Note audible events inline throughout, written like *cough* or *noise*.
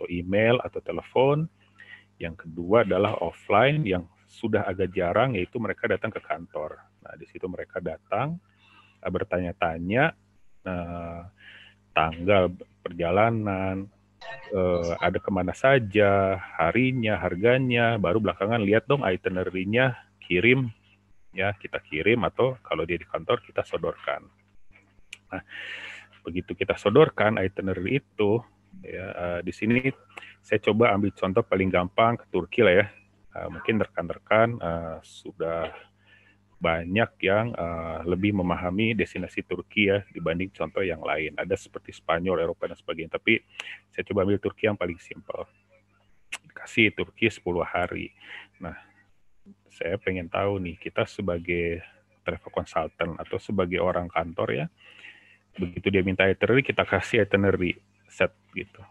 atau email atau telepon. Yang kedua adalah offline yang sudah agak jarang yaitu mereka datang ke kantor. Nah, di situ mereka datang eh, bertanya-tanya eh, tanggal perjalanan, eh, ada kemana saja, harinya, harganya, baru belakangan lihat dong itinerary-nya kirim ya kita kirim atau kalau dia di kantor kita sodorkan. Nah, begitu kita sodorkan itinerary itu, Ya, uh, di sini saya coba ambil contoh paling gampang ke Turki lah ya. Uh, mungkin rekan-rekan uh, sudah banyak yang uh, lebih memahami destinasi Turki ya dibanding contoh yang lain. Ada seperti Spanyol, Eropa dan sebagainya. Tapi saya coba ambil Turki yang paling simpel. Kasih Turki 10 hari. Nah, saya pengen tahu nih kita sebagai travel consultant atau sebagai orang kantor ya, begitu dia minta itinerary kita kasih itinerary set gitu.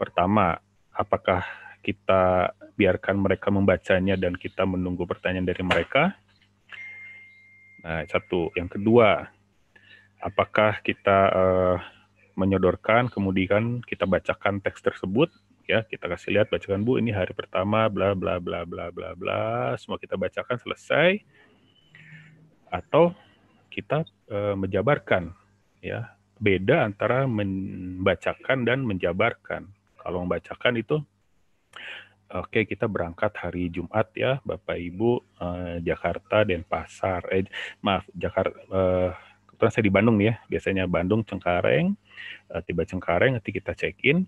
Pertama, apakah kita biarkan mereka membacanya dan kita menunggu pertanyaan dari mereka? Nah, satu. Yang kedua, apakah kita uh, menyodorkan kemudian kita bacakan teks tersebut ya kita kasih lihat bacakan Bu ini hari pertama bla bla bla bla bla bla semua kita bacakan selesai atau kita e, menjabarkan ya beda antara membacakan dan menjabarkan. Kalau membacakan itu Oke, okay, kita berangkat hari Jumat ya, Bapak Ibu uh, Jakarta pasar Eh maaf, Jakarta uh, kebetulan saya di Bandung nih ya. Biasanya Bandung Cengkareng, Uh, tiba Cengkareng nanti kita check-in.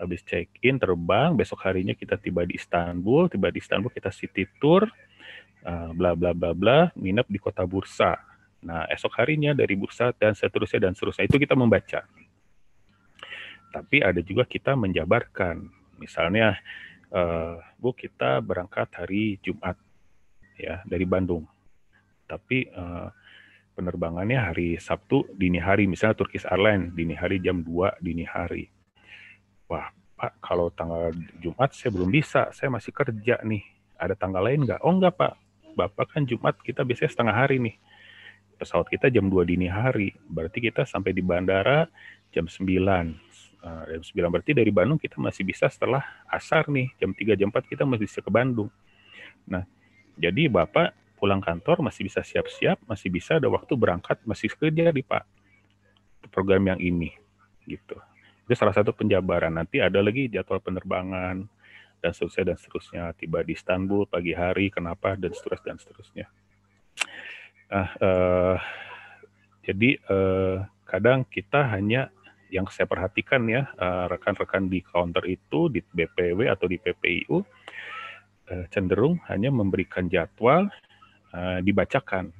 Habis check-in terbang, besok harinya kita tiba di Istanbul, tiba di Istanbul kita city tour, uh, bla bla bla bla, minap di kota Bursa Nah, esok harinya dari bursa dan seterusnya dan seterusnya itu kita membaca. Tapi ada juga kita menjabarkan. Misalnya, uh, Bu kita berangkat hari Jumat ya dari Bandung. Tapi uh, penerbangannya hari Sabtu dini hari, misalnya Turkish Airlines dini hari jam 2 dini hari. Wah, Pak, kalau tanggal Jumat saya belum bisa, saya masih kerja nih. Ada tanggal lain nggak? Oh nggak Pak, Bapak kan Jumat kita biasanya setengah hari nih pesawat kita jam 2 dini hari. Berarti kita sampai di bandara jam 9. Uh, eh, jam 9 berarti dari Bandung kita masih bisa setelah asar nih. Jam 3, jam 4 kita masih bisa ke Bandung. Nah, jadi Bapak pulang kantor masih bisa siap-siap, masih bisa ada waktu berangkat, masih kerja di Pak. Program yang ini gitu. Itu salah satu penjabaran. Nanti ada lagi jadwal penerbangan dan seterusnya dan seterusnya. Tiba di Istanbul pagi hari, kenapa dan seterusnya dan seterusnya. Nah, eh, jadi eh, kadang kita hanya yang saya perhatikan ya eh, rekan-rekan eh, di counter itu di BPW atau di PPIU eh, cenderung hanya memberikan jadwal eh, dibacakan.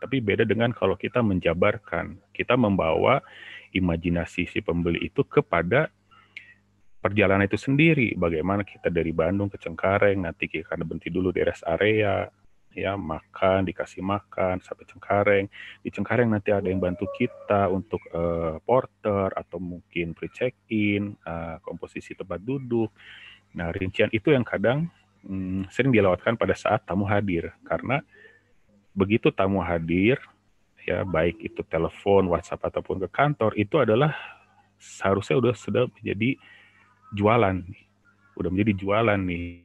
Tapi beda dengan kalau kita menjabarkan, kita membawa imajinasi si pembeli itu kepada perjalanan itu sendiri. Bagaimana kita dari Bandung ke Cengkareng, nanti kita berhenti dulu di rest area, ya makan dikasih makan sampai Cengkareng di Cengkareng nanti ada yang bantu kita untuk uh, porter atau mungkin pre check in uh, eh, komposisi tempat duduk nah rincian itu yang kadang um, sering dilewatkan pada saat tamu hadir karena begitu tamu hadir ya baik itu telepon WhatsApp ataupun ke kantor itu adalah seharusnya udah sudah menjadi jualan udah menjadi jualan nih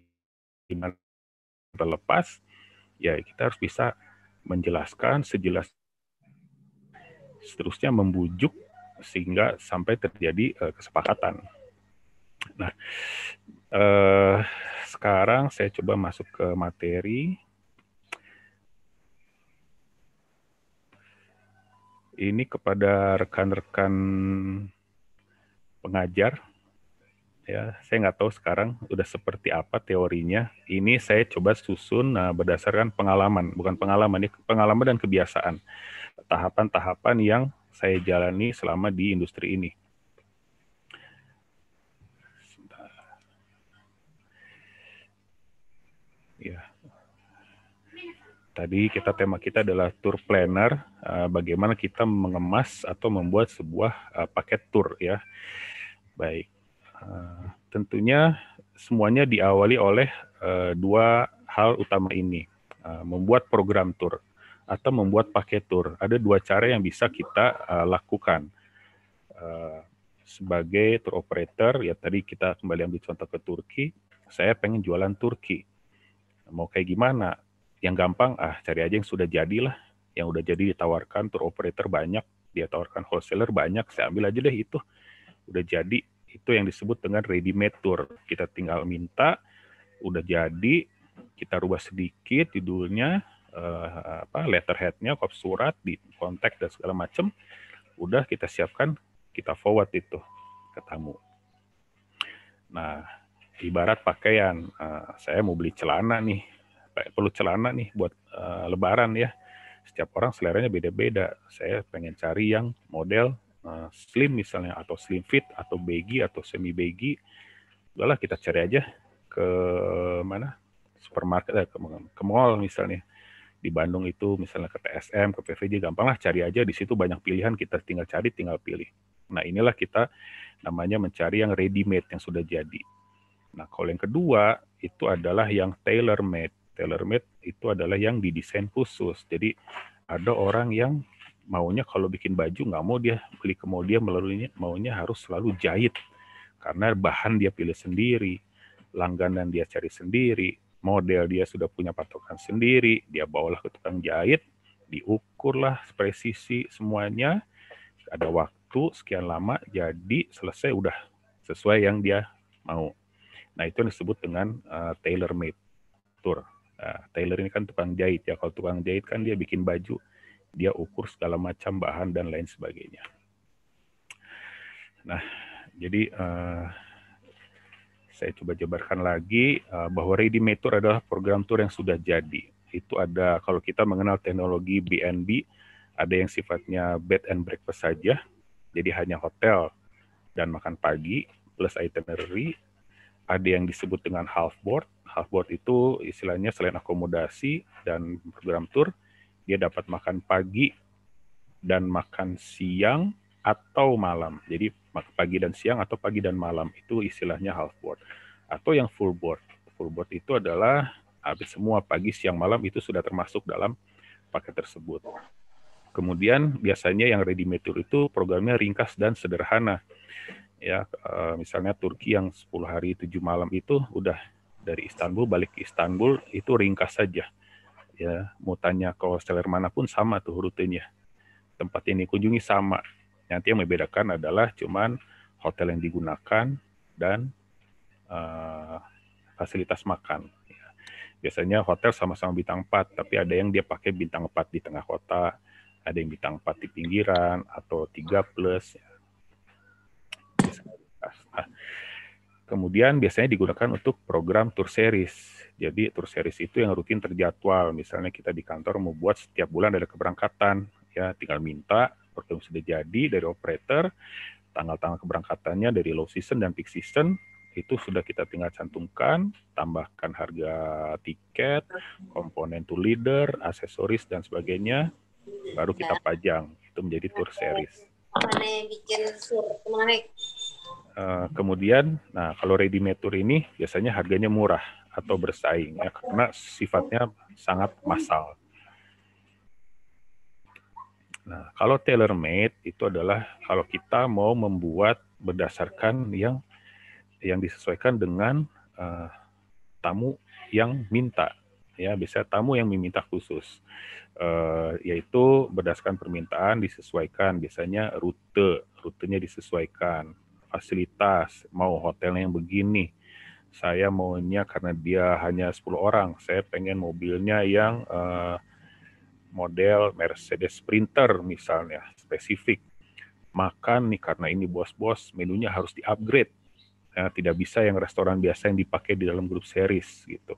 terlepas ya kita harus bisa menjelaskan sejelas seterusnya membujuk sehingga sampai terjadi uh, kesepakatan. Nah, uh, sekarang saya coba masuk ke materi. Ini kepada rekan-rekan pengajar ya saya nggak tahu sekarang udah seperti apa teorinya ini saya coba susun nah, berdasarkan pengalaman bukan pengalaman ini pengalaman dan kebiasaan tahapan-tahapan yang saya jalani selama di industri ini ya tadi kita tema kita adalah tour planner eh, bagaimana kita mengemas atau membuat sebuah eh, paket tour ya baik Eh, tentunya semuanya diawali oleh eh, dua hal utama ini, eh, membuat program tour atau membuat paket tour. Ada dua cara yang bisa kita lakukan. sebagai tour operator, ya tadi kita kembali ambil contoh ke Turki, saya pengen jualan Turki. Mau kayak gimana? Yang gampang, ah cari aja yang sudah jadilah. Yang udah jadi ditawarkan tour operator banyak, dia tawarkan wholesaler banyak, saya ambil aja deh itu. Udah jadi, itu yang disebut dengan ready made tour. Kita tinggal minta, udah jadi, kita rubah sedikit judulnya, uh, apa letterheadnya, kop surat, di kontak dan segala macam. Udah kita siapkan, kita forward itu ke tamu. Nah, ibarat pakaian, uh, saya mau beli celana nih, perlu celana nih buat uh, lebaran ya. Setiap orang seleranya beda-beda. Saya pengen cari yang model Eh, slim misalnya atau slim fit atau baggy atau semi baggy udahlah kita cari aja ke mana supermarket eh, ke, ke mall misalnya di Bandung itu misalnya ke TSM ke PVJ gampang lah cari aja di situ banyak pilihan kita tinggal cari tinggal pilih nah inilah kita namanya mencari yang ready made yang sudah jadi nah kalau yang kedua itu adalah yang tailor made tailor made itu adalah yang didesain khusus jadi ada orang yang maunya kalau bikin baju nggak mau dia beli ke mau dia melalui maunya harus selalu jahit karena bahan dia pilih sendiri, langganan dia cari sendiri, model dia sudah punya patokan sendiri, dia bawalah ke tukang jahit, diukurlah presisi semuanya, ada waktu sekian lama, jadi selesai udah sesuai yang dia mau. Nah itu yang disebut dengan uh, eh, tailor made tour. Nah, tailor ini kan tukang jahit ya, kalau tukang jahit kan dia bikin baju dia ukur segala macam bahan dan lain sebagainya. Nah, jadi uh, saya coba jabarkan lagi uh, bahwa Ready Meter adalah program tour yang sudah jadi. Itu ada kalau kita mengenal teknologi BNB, ada yang sifatnya bed and breakfast saja, jadi hanya hotel dan makan pagi plus itinerary. Ada yang disebut dengan half board. Half board itu istilahnya selain akomodasi dan program tour, dia dapat makan pagi dan makan siang atau malam. Jadi pagi dan siang atau pagi dan malam itu istilahnya half board atau yang full board. Full board itu adalah habis semua pagi, siang, malam itu sudah termasuk dalam paket tersebut. Kemudian biasanya yang ready made itu programnya ringkas dan sederhana. Ya, eh, misalnya Turki yang 10 hari 7 malam itu udah dari Istanbul balik ke Istanbul itu ringkas saja ya mau tanya ke seller manapun sama tuh rutenya tempat ini kunjungi sama nanti yang membedakan adalah cuman hotel yang digunakan dan uh, fasilitas makan ya. biasanya hotel sama-sama bintang 4 tapi ada yang dia pakai bintang 4 di tengah kota ada yang bintang 4 di pinggiran atau 3 plus ya. Kemudian biasanya digunakan untuk program tour series. Jadi tour series itu yang rutin terjadwal. Misalnya kita di kantor mau buat setiap bulan ada keberangkatan, ya tinggal minta program sudah jadi dari operator, tanggal-tanggal keberangkatannya dari low season dan peak season itu sudah kita tinggal cantumkan, tambahkan harga tiket, komponen to leader, aksesoris dan sebagainya, baru kita ya. pajang. Itu menjadi tour series. Mana bikin Eh, kemudian, nah kalau ready made tour ini biasanya harganya murah atau bersaing ya karena sifatnya sangat massal. Nah, kalau tailor made itu adalah kalau kita mau membuat berdasarkan yang yang disesuaikan dengan uh, tamu yang minta ya bisa tamu yang meminta khusus uh, yaitu berdasarkan permintaan disesuaikan biasanya rute rutenya disesuaikan fasilitas, mau hotelnya yang begini. Saya maunya karena dia hanya 10 orang, saya pengen mobilnya yang uh, model Mercedes Sprinter misalnya, spesifik. Makan nih karena ini bos-bos, menunya harus di-upgrade. Ya, tidak bisa yang restoran biasa yang dipakai di dalam grup series gitu.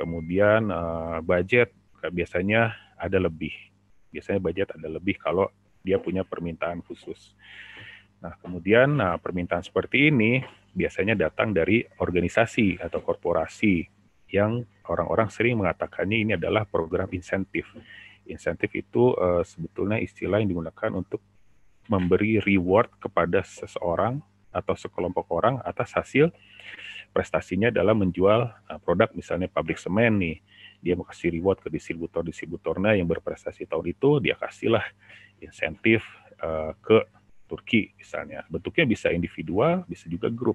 Kemudian uh, budget biasanya ada lebih. Biasanya budget ada lebih kalau dia punya permintaan khusus. Nah, kemudian nah, permintaan seperti ini biasanya datang dari organisasi atau korporasi yang orang-orang sering mengatakannya ini adalah program insentif. Insentif itu uh, sebetulnya istilah yang digunakan untuk memberi reward kepada seseorang atau sekelompok orang atas hasil prestasinya dalam menjual uh, produk misalnya pabrik semen nih dia mau kasih reward ke distributor distributornya yang berprestasi tahun itu dia kasihlah insentif uh, ke Turki misalnya. Bentuknya bisa individual, bisa juga grup.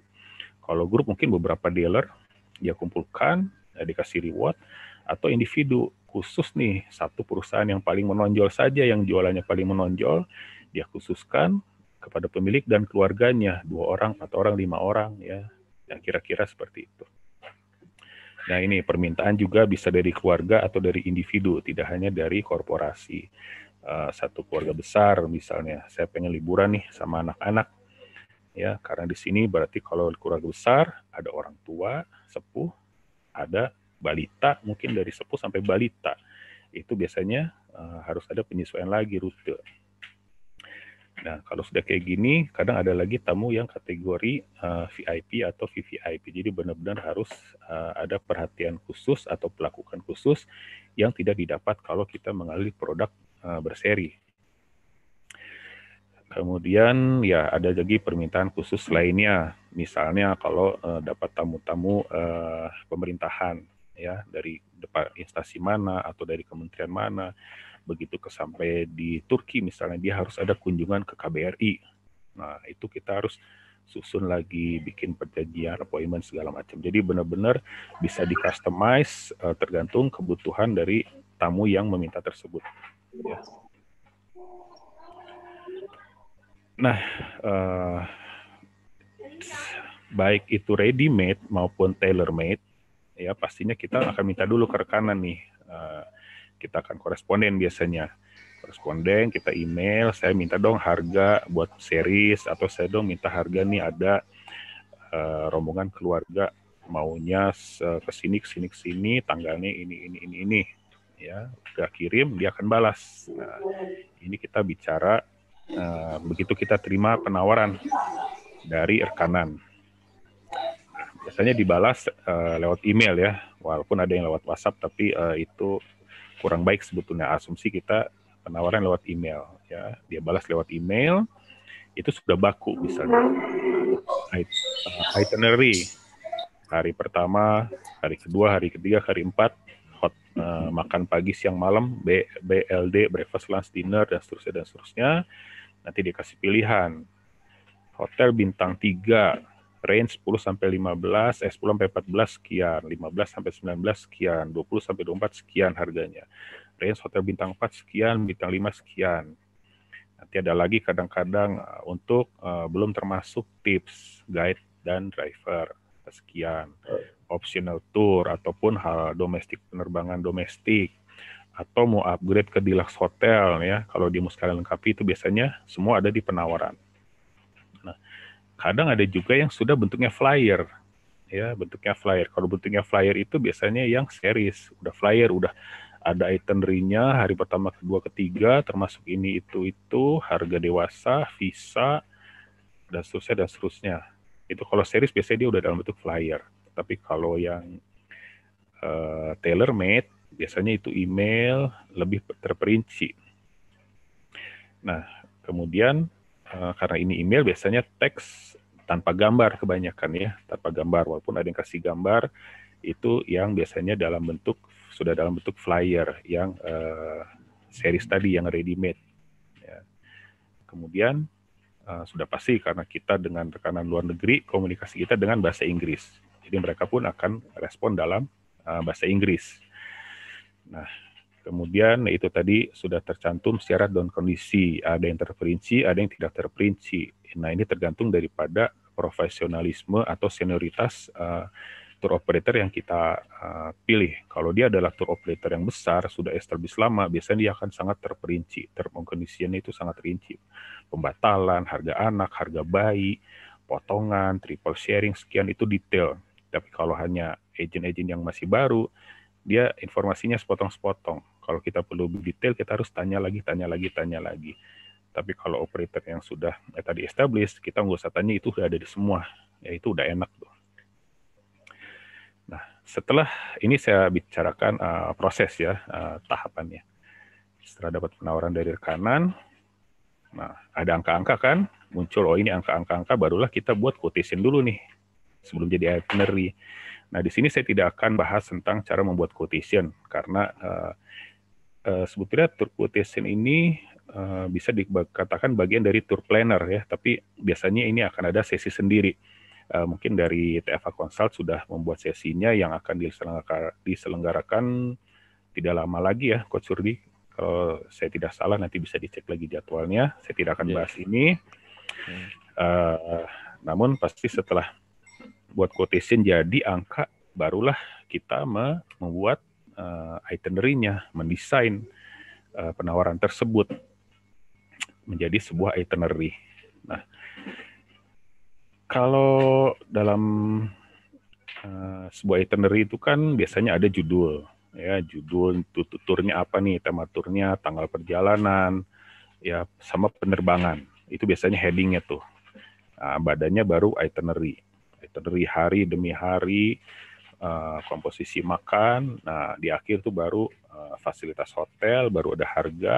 Kalau grup mungkin beberapa dealer dia kumpulkan, eh, dikasih reward, atau individu khusus nih satu perusahaan yang paling menonjol saja yang jualannya paling menonjol dia khususkan kepada pemilik dan keluarganya dua orang atau orang lima orang ya yang kira-kira seperti itu nah ini permintaan juga bisa dari keluarga atau dari individu tidak hanya dari korporasi Eh, satu keluarga besar misalnya saya pengen liburan nih sama anak-anak ya karena di sini berarti kalau keluarga besar ada orang tua sepuh ada balita mungkin dari sepuh sampai balita itu biasanya uh, harus ada penyesuaian lagi rute Nah, kalau sudah kayak gini, kadang ada lagi tamu yang kategori uh, eh, VIP atau VVIP. Jadi benar-benar harus uh, ada perhatian khusus atau pelakukan khusus yang tidak didapat kalau kita mengalih produk Eh, berseri. Kemudian ya ada lagi permintaan khusus lainnya, misalnya kalau uh, dapat tamu-tamu uh, pemerintahan ya dari depan instansi mana atau dari kementerian mana, begitu ke sampai di Turki misalnya dia harus ada kunjungan ke KBRI. Nah itu kita harus susun lagi, bikin perjanjian, appointment segala macam. Jadi benar-benar bisa di uh, tergantung kebutuhan dari tamu yang meminta tersebut. Iya. Nah, uh, baik itu ready made maupun tailor made, ya pastinya kita akan minta dulu ke rekanan nih. Uh, kita akan koresponden biasanya koresponden, kita email, saya minta dong harga buat series atau saya dong minta harga nih ada uh, rombongan keluarga maunya ke sini ke sini ke sini tanggalnya ini ini ini ini ya udah kirim dia akan balas nah, ini kita bicara uh, begitu kita terima penawaran dari rekanan nah, biasanya dibalas uh, lewat email ya walaupun ada yang lewat WhatsApp tapi uh, itu kurang baik sebetulnya asumsi kita penawaran lewat email ya dia balas lewat email itu sudah baku misalnya nah, itinerary hari pertama, hari kedua, hari ketiga, hari empat hot uh, makan pagi, siang, malam, B, BLD, breakfast, lunch, dinner, dan seterusnya, dan seterusnya. Nanti dikasih pilihan. Hotel bintang 3, range 10 sampai 15, eh 10 sampai 14 sekian, 15 sampai 19 sekian, 20 sampai 24 sekian harganya. Range hotel bintang 4 sekian, bintang 5 sekian. Nanti ada lagi kadang-kadang eh, untuk uh, belum termasuk tips, guide, dan driver sekian optional tour ataupun hal domestik penerbangan domestik atau mau upgrade ke deluxe hotel ya kalau di Muskala lengkapi itu biasanya semua ada di penawaran. Nah, kadang ada juga yang sudah bentuknya flyer ya bentuknya flyer. Kalau bentuknya flyer itu biasanya yang series, udah flyer, udah ada itinerary-nya hari pertama, kedua, ketiga termasuk ini itu itu harga dewasa, visa dan seterusnya dan seterusnya. Itu kalau series biasanya dia udah dalam bentuk flyer. Tapi kalau yang uh, eh, tailor made biasanya itu email lebih terperinci. Nah, kemudian uh, karena ini email biasanya teks tanpa gambar kebanyakan ya, tanpa gambar walaupun ada yang kasih gambar itu yang biasanya dalam bentuk sudah dalam bentuk flyer yang uh, series tadi yang ready made. Ya. Kemudian uh, sudah pasti karena kita dengan rekanan luar negeri komunikasi kita dengan bahasa Inggris jadi mereka pun akan respon dalam uh, bahasa Inggris. Nah, kemudian itu tadi sudah tercantum syarat dan kondisi, ada yang terperinci, ada yang tidak terperinci. Nah, ini tergantung daripada profesionalisme atau senioritas uh, tour operator yang kita uh, pilih. Kalau dia adalah tour operator yang besar, sudah established lama, biasanya dia akan sangat terperinci. Term itu sangat rinci. Pembatalan, harga anak, harga bayi, potongan, triple sharing, sekian itu detail. Tapi kalau hanya agent-agent yang masih baru, dia informasinya sepotong-sepotong. Kalau kita perlu detail, kita harus tanya lagi, tanya lagi, tanya lagi. Tapi kalau operator yang sudah ya, tadi established, kita nggak usah tanya itu sudah ada di semua. Ya itu udah enak tuh. Nah, setelah ini saya bicarakan uh, proses ya, uh, tahapannya. Setelah dapat penawaran dari rekanan, nah ada angka-angka kan, muncul oh ini angka-angka-angka, barulah kita buat quotation dulu nih sebelum jadi itinerary. Nah, di sini saya tidak akan bahas tentang cara membuat quotation karena uh, uh, sebetulnya tour quotation ini uh, bisa dikatakan bagian dari tour planner ya, tapi biasanya ini akan ada sesi sendiri. Uh, mungkin dari TFA Consult sudah membuat sesinya yang akan diselenggarakan, diselenggarakan tidak lama lagi ya, Coach Surdi. Kalau saya tidak salah nanti bisa dicek lagi jadwalnya. Saya tidak akan yeah. bahas ini. Yeah. Iya. Uh, namun pasti setelah buat quotation jadi angka barulah kita membuat uh, itinerary-nya, mendesain uh, penawaran tersebut menjadi sebuah itinerary. Nah, kalau dalam uh, sebuah itinerary itu kan biasanya ada judul, ya judul turnya apa nih, tema turnya, tanggal perjalanan, ya sama penerbangan. Itu biasanya headingnya tuh. Nah, badannya baru itinerary dari hari demi hari uh, komposisi makan. Nah, di akhir tuh baru uh, fasilitas hotel, baru ada harga,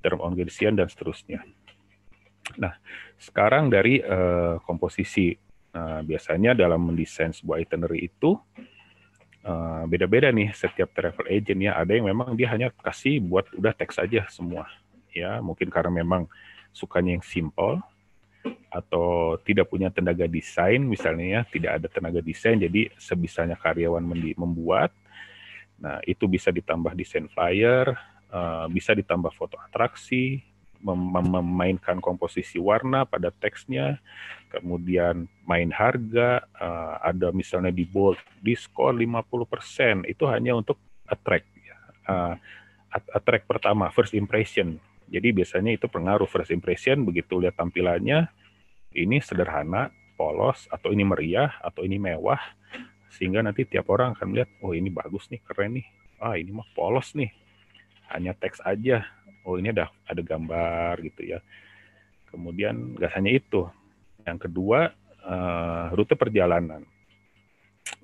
term ongkirsian dan seterusnya. Nah, sekarang dari uh, komposisi nah, biasanya dalam mendesain sebuah itinerary itu beda-beda uh, nih setiap travel agent ya. Ada yang memang dia hanya kasih buat udah teks aja semua. Ya, mungkin karena memang sukanya yang simple atau tidak punya tenaga desain misalnya ya, tidak ada tenaga desain jadi sebisanya karyawan membuat. Nah, itu bisa ditambah desain flyer, eh, bisa ditambah foto atraksi, memainkan komposisi warna pada teksnya, kemudian main harga, eh, ada misalnya di bold diskon 50%, itu hanya untuk attract ya. Eh, attract pertama, first impression jadi biasanya itu pengaruh first impression begitu lihat tampilannya ini sederhana, polos atau ini meriah atau ini mewah sehingga nanti tiap orang akan melihat oh ini bagus nih, keren nih. Ah ini mah polos nih. Hanya teks aja. Oh ini ada ada gambar gitu ya. Kemudian gak hanya itu. Yang kedua uh, rute perjalanan.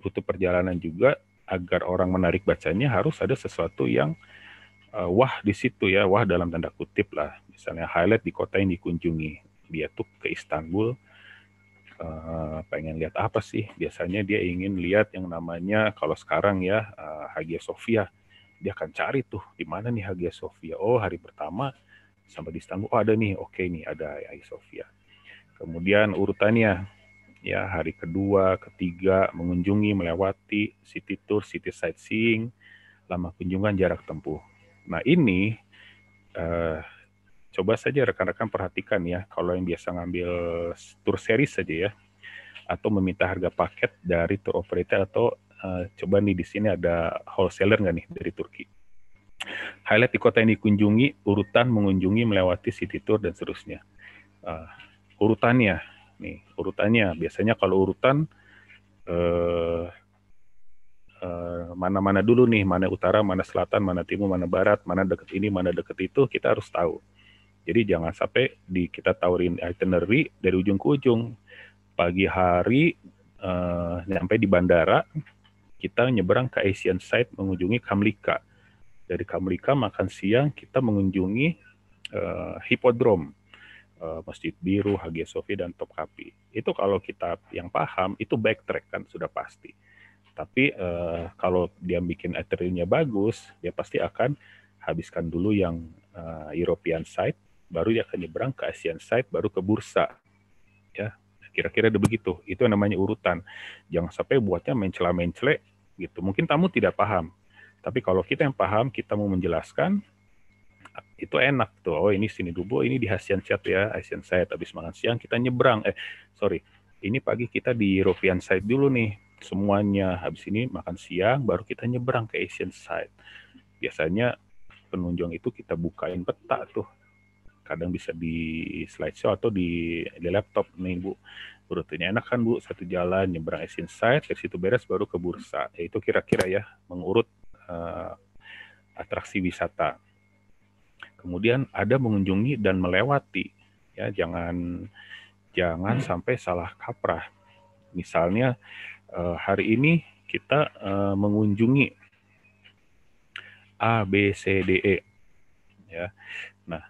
Rute perjalanan juga agar orang menarik bacanya harus ada sesuatu yang uh, wah di situ ya, wah dalam tanda kutip lah. Misalnya highlight di kota yang dikunjungi. Dia tuh ke Istanbul, uh, pengen lihat apa sih? Biasanya dia ingin lihat yang namanya kalau sekarang ya uh, Hagia Sophia. Dia akan cari tuh di mana nih Hagia Sophia. Oh, hari pertama sampai di Istanbul, oh ada nih, oke okay nih ada Hagia Sophia. Kemudian urutannya ya hari kedua, ketiga mengunjungi, melewati city tour, city sightseeing, lama kunjungan, jarak tempuh. Nah ini uh, coba saja rekan-rekan perhatikan ya kalau yang biasa ngambil tour series saja ya atau meminta harga paket dari tour operator atau uh, coba nih di sini ada wholesaler nggak nih dari Turki. Highlight di kota yang dikunjungi, urutan mengunjungi melewati city tour dan seterusnya. Uh, urutannya nih urutannya biasanya kalau urutan uh, Eh, mana-mana uh, dulu nih, mana utara, mana selatan, mana timur, mana barat, mana deket ini, mana deket itu, kita harus tahu. Jadi jangan sampai di kita tawarin itinerary dari ujung ke ujung. Pagi hari uh, nyampe di bandara, kita nyeberang ke Asian Side mengunjungi Kamlika. Dari Kamlika makan siang kita mengunjungi uh, eh, hipodrom, Masjid Biru, Hagia Sophia dan Topkapi. Itu kalau kita yang paham itu backtrack kan sudah pasti. Tapi uh, kalau dia bikin Ethereum-nya bagus, dia pasti akan habiskan dulu yang uh, European side, baru dia akan nyebrang ke Asian side, baru ke bursa. Ya, kira-kira ada begitu. Itu yang namanya urutan. Jangan sampai buatnya mencela-mencele gitu. Mungkin tamu tidak paham. Tapi kalau kita yang paham, kita mau menjelaskan, itu enak tuh. Oh ini sini dulu, ini di Asian Side ya, Asian Side. Habis makan siang kita nyebrang. Eh sorry, ini pagi kita di European Side dulu nih semuanya. Habis ini makan siang, baru kita nyebrang ke Asian side. Biasanya penunjang itu kita bukain peta tuh. Kadang bisa di slideshow atau di, di laptop nih Bu. Rutenya enak kan Bu, satu jalan nyebrang Asian side, dari situ beres baru ke bursa. Ya, itu kira-kira ya mengurut uh, atraksi wisata. Kemudian ada mengunjungi dan melewati ya jangan jangan hmm. sampai salah kaprah. Misalnya uh, hari ini kita uh, mengunjungi A, B, C, D, E. Ya. Nah,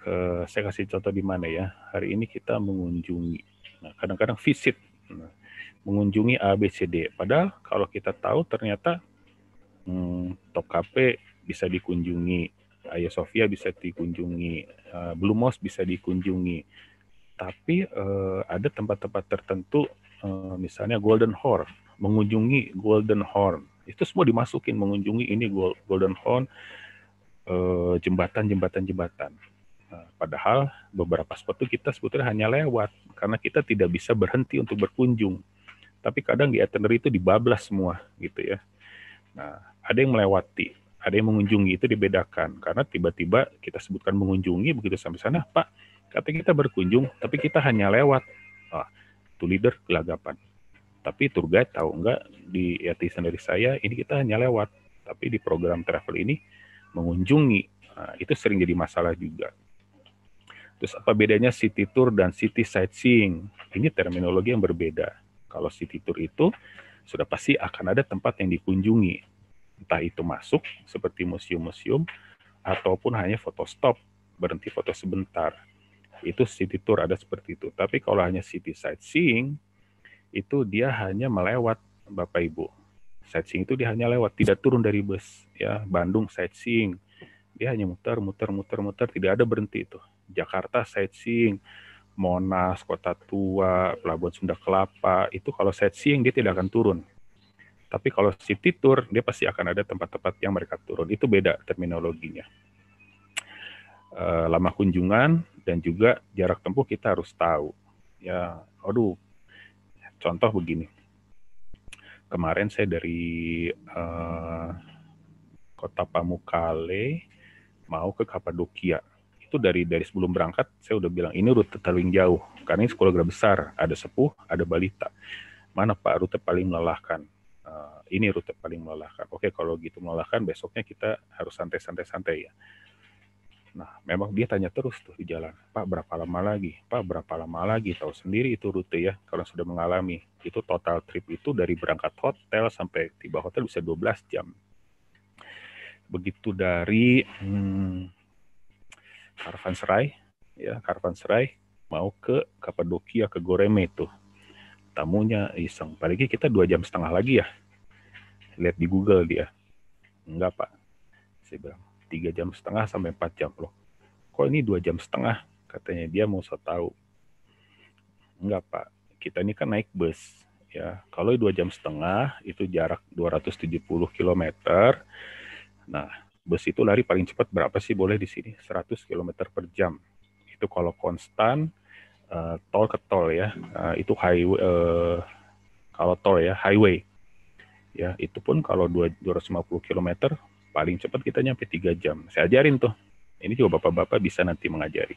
ke, saya kasih contoh di mana ya. Hari ini kita mengunjungi. Nah, kadang-kadang visit. Nah, mengunjungi A, B, C, D. Padahal kalau kita tahu ternyata hmm, Top KP bisa dikunjungi, Ayah Sofia bisa dikunjungi, uh, Blue Mouse bisa dikunjungi. Tapi uh, ada tempat-tempat tertentu Eh, misalnya Golden Horn, mengunjungi Golden Horn. Itu semua dimasukin mengunjungi ini Golden Horn, jembatan, jembatan, jembatan. padahal beberapa spot itu kita sebetulnya hanya lewat karena kita tidak bisa berhenti untuk berkunjung. Tapi kadang di itinerary itu dibablas semua gitu ya. Nah, ada yang melewati, ada yang mengunjungi itu dibedakan karena tiba-tiba kita sebutkan mengunjungi begitu sampai sana, Pak, kata kita berkunjung tapi kita hanya lewat. Nah, to leader kelagapan. Tapi tour guide tahu nggak di etis dari saya ini kita hanya lewat, tapi di program travel ini mengunjungi nah, itu sering jadi masalah juga. Terus apa bedanya city tour dan city sightseeing? Ini terminologi yang berbeda. Kalau city tour itu sudah pasti akan ada tempat yang dikunjungi. Entah itu masuk seperti museum-museum ataupun hanya foto stop, berhenti foto sebentar itu city tour ada seperti itu. Tapi kalau hanya city sightseeing, itu dia hanya melewat Bapak Ibu. Sightseeing itu dia hanya lewat, tidak turun dari bus. Ya, Bandung sightseeing, dia hanya muter, muter, muter, muter, tidak ada berhenti itu. Jakarta sightseeing, Monas, Kota Tua, Pelabuhan Sunda Kelapa, itu kalau sightseeing dia tidak akan turun. Tapi kalau city tour, dia pasti akan ada tempat-tempat yang mereka turun. Itu beda terminologinya uh, lama kunjungan dan juga jarak tempuh kita harus tahu. Ya, aduh, contoh begini. Kemarin saya dari uh, kota Pamukkale mau ke Kapadokia. Itu dari dari sebelum berangkat saya udah bilang ini rute terlalu jauh karena ini sekolah gerak besar, ada sepuh, ada balita. Mana Pak rute paling melelahkan? Uh, ini rute paling melelahkan. Oke, kalau gitu melelahkan besoknya kita harus santai -santai -santai, ya Nah, memang dia tanya terus tuh di jalan, Pak berapa lama lagi? Pak berapa lama lagi? Tahu sendiri itu rute ya, kalau sudah mengalami. Itu total trip itu dari berangkat hotel sampai tiba hotel bisa 12 jam. Begitu dari hmm, Karvanserai, ya Karvanserai mau ke Kapadokia ke Goreme itu. Tamunya iseng. Padahal kita dua jam setengah lagi ya. Lihat di Google dia. Enggak pak. Saya bilang, tiga jam setengah sampai empat jam loh kok ini dua jam setengah katanya dia mau saya tahu enggak pak kita ini kan naik bus ya kalau dua jam setengah itu jarak 270 km nah bus itu lari paling cepat berapa sih boleh di sini 100 km per jam itu kalau konstan uh, tol ke tol ya uh, itu highway uh, kalau tol ya highway ya itu pun kalau 250 km paling cepat kita nyampe tiga jam saya ajarin tuh ini juga bapak-bapak bisa nanti mengajari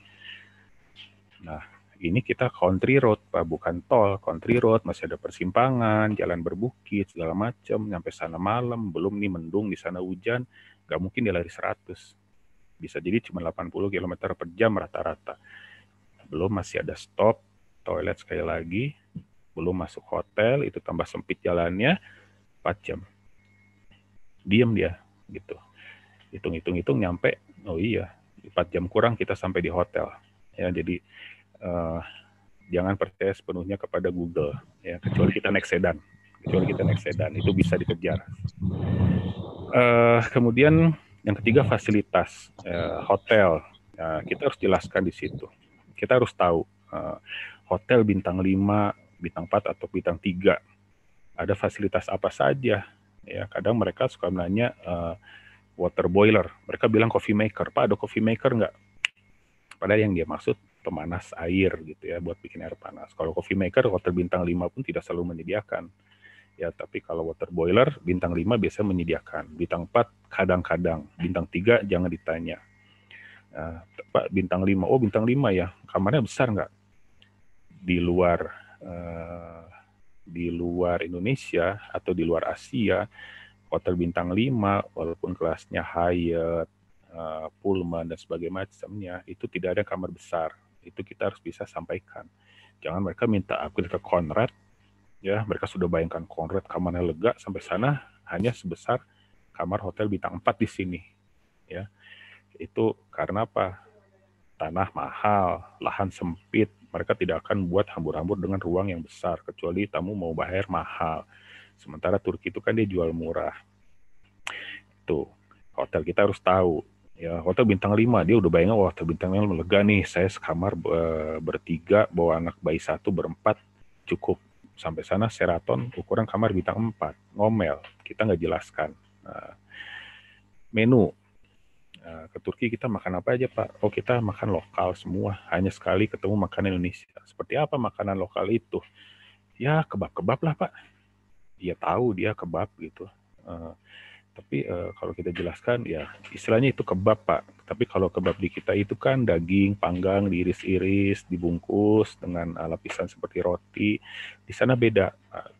nah ini kita country road pak bukan tol country road masih ada persimpangan jalan berbukit segala macam nyampe sana malam belum nih mendung di sana hujan Gak mungkin dia lari 100 bisa jadi cuma 80 km per jam rata-rata belum masih ada stop toilet sekali lagi belum masuk hotel itu tambah sempit jalannya 4 jam diam dia gitu hitung-hitung-hitung nyampe oh iya 4 jam kurang kita sampai di hotel ya jadi uh, jangan percaya sepenuhnya kepada Google ya kecuali kita naik sedan kecuali kita naik sedan itu bisa dikejar uh, kemudian yang ketiga fasilitas uh, hotel uh, kita harus jelaskan di situ kita harus tahu uh, hotel bintang 5 bintang 4 atau bintang 3 ada fasilitas apa saja ya kadang mereka suka nanya uh, water boiler mereka bilang coffee maker pak ada coffee maker nggak padahal yang dia maksud pemanas air gitu ya buat bikin air panas kalau coffee maker water bintang 5 pun tidak selalu menyediakan ya tapi kalau water boiler bintang 5 biasa menyediakan bintang 4 kadang-kadang bintang 3 jangan ditanya Uh, Pak bintang 5, oh bintang 5 ya, kamarnya besar nggak? Di luar uh, di luar Indonesia atau di luar Asia, hotel bintang 5 walaupun kelasnya Hyatt, eh, Pullman dan sebagainya macamnya itu tidak ada kamar besar. Itu kita harus bisa sampaikan. Jangan mereka minta upgrade ke Conrad ya, mereka sudah bayangkan Conrad kamarnya lega sampai sana hanya sebesar kamar hotel bintang 4 di sini. Ya. Itu karena apa? Tanah mahal, lahan sempit, mereka tidak akan buat hambur-hambur dengan ruang yang besar, kecuali tamu mau bayar mahal. Sementara Turki itu kan dia jual murah. Itu hotel kita harus tahu. Ya, hotel bintang 5, dia udah bayangin, wah hotel bintang 5 lega nih, saya sekamar e, bertiga, bawa anak bayi satu, berempat, cukup. Sampai sana Sheraton ukuran kamar bintang 4, ngomel, kita nggak jelaskan. Nah, menu, Eh, ke Turki kita makan apa aja Pak? Oh kita makan lokal semua, hanya sekali ketemu makanan Indonesia. Seperti apa makanan lokal itu? Ya kebab-kebab lah Pak. Dia tahu dia kebab gitu. Uh, tapi uh, kalau kita jelaskan ya istilahnya itu kebab Pak. Tapi kalau kebab di kita itu kan daging panggang diiris-iris, dibungkus dengan uh, lapisan seperti roti. Di sana beda. Uh,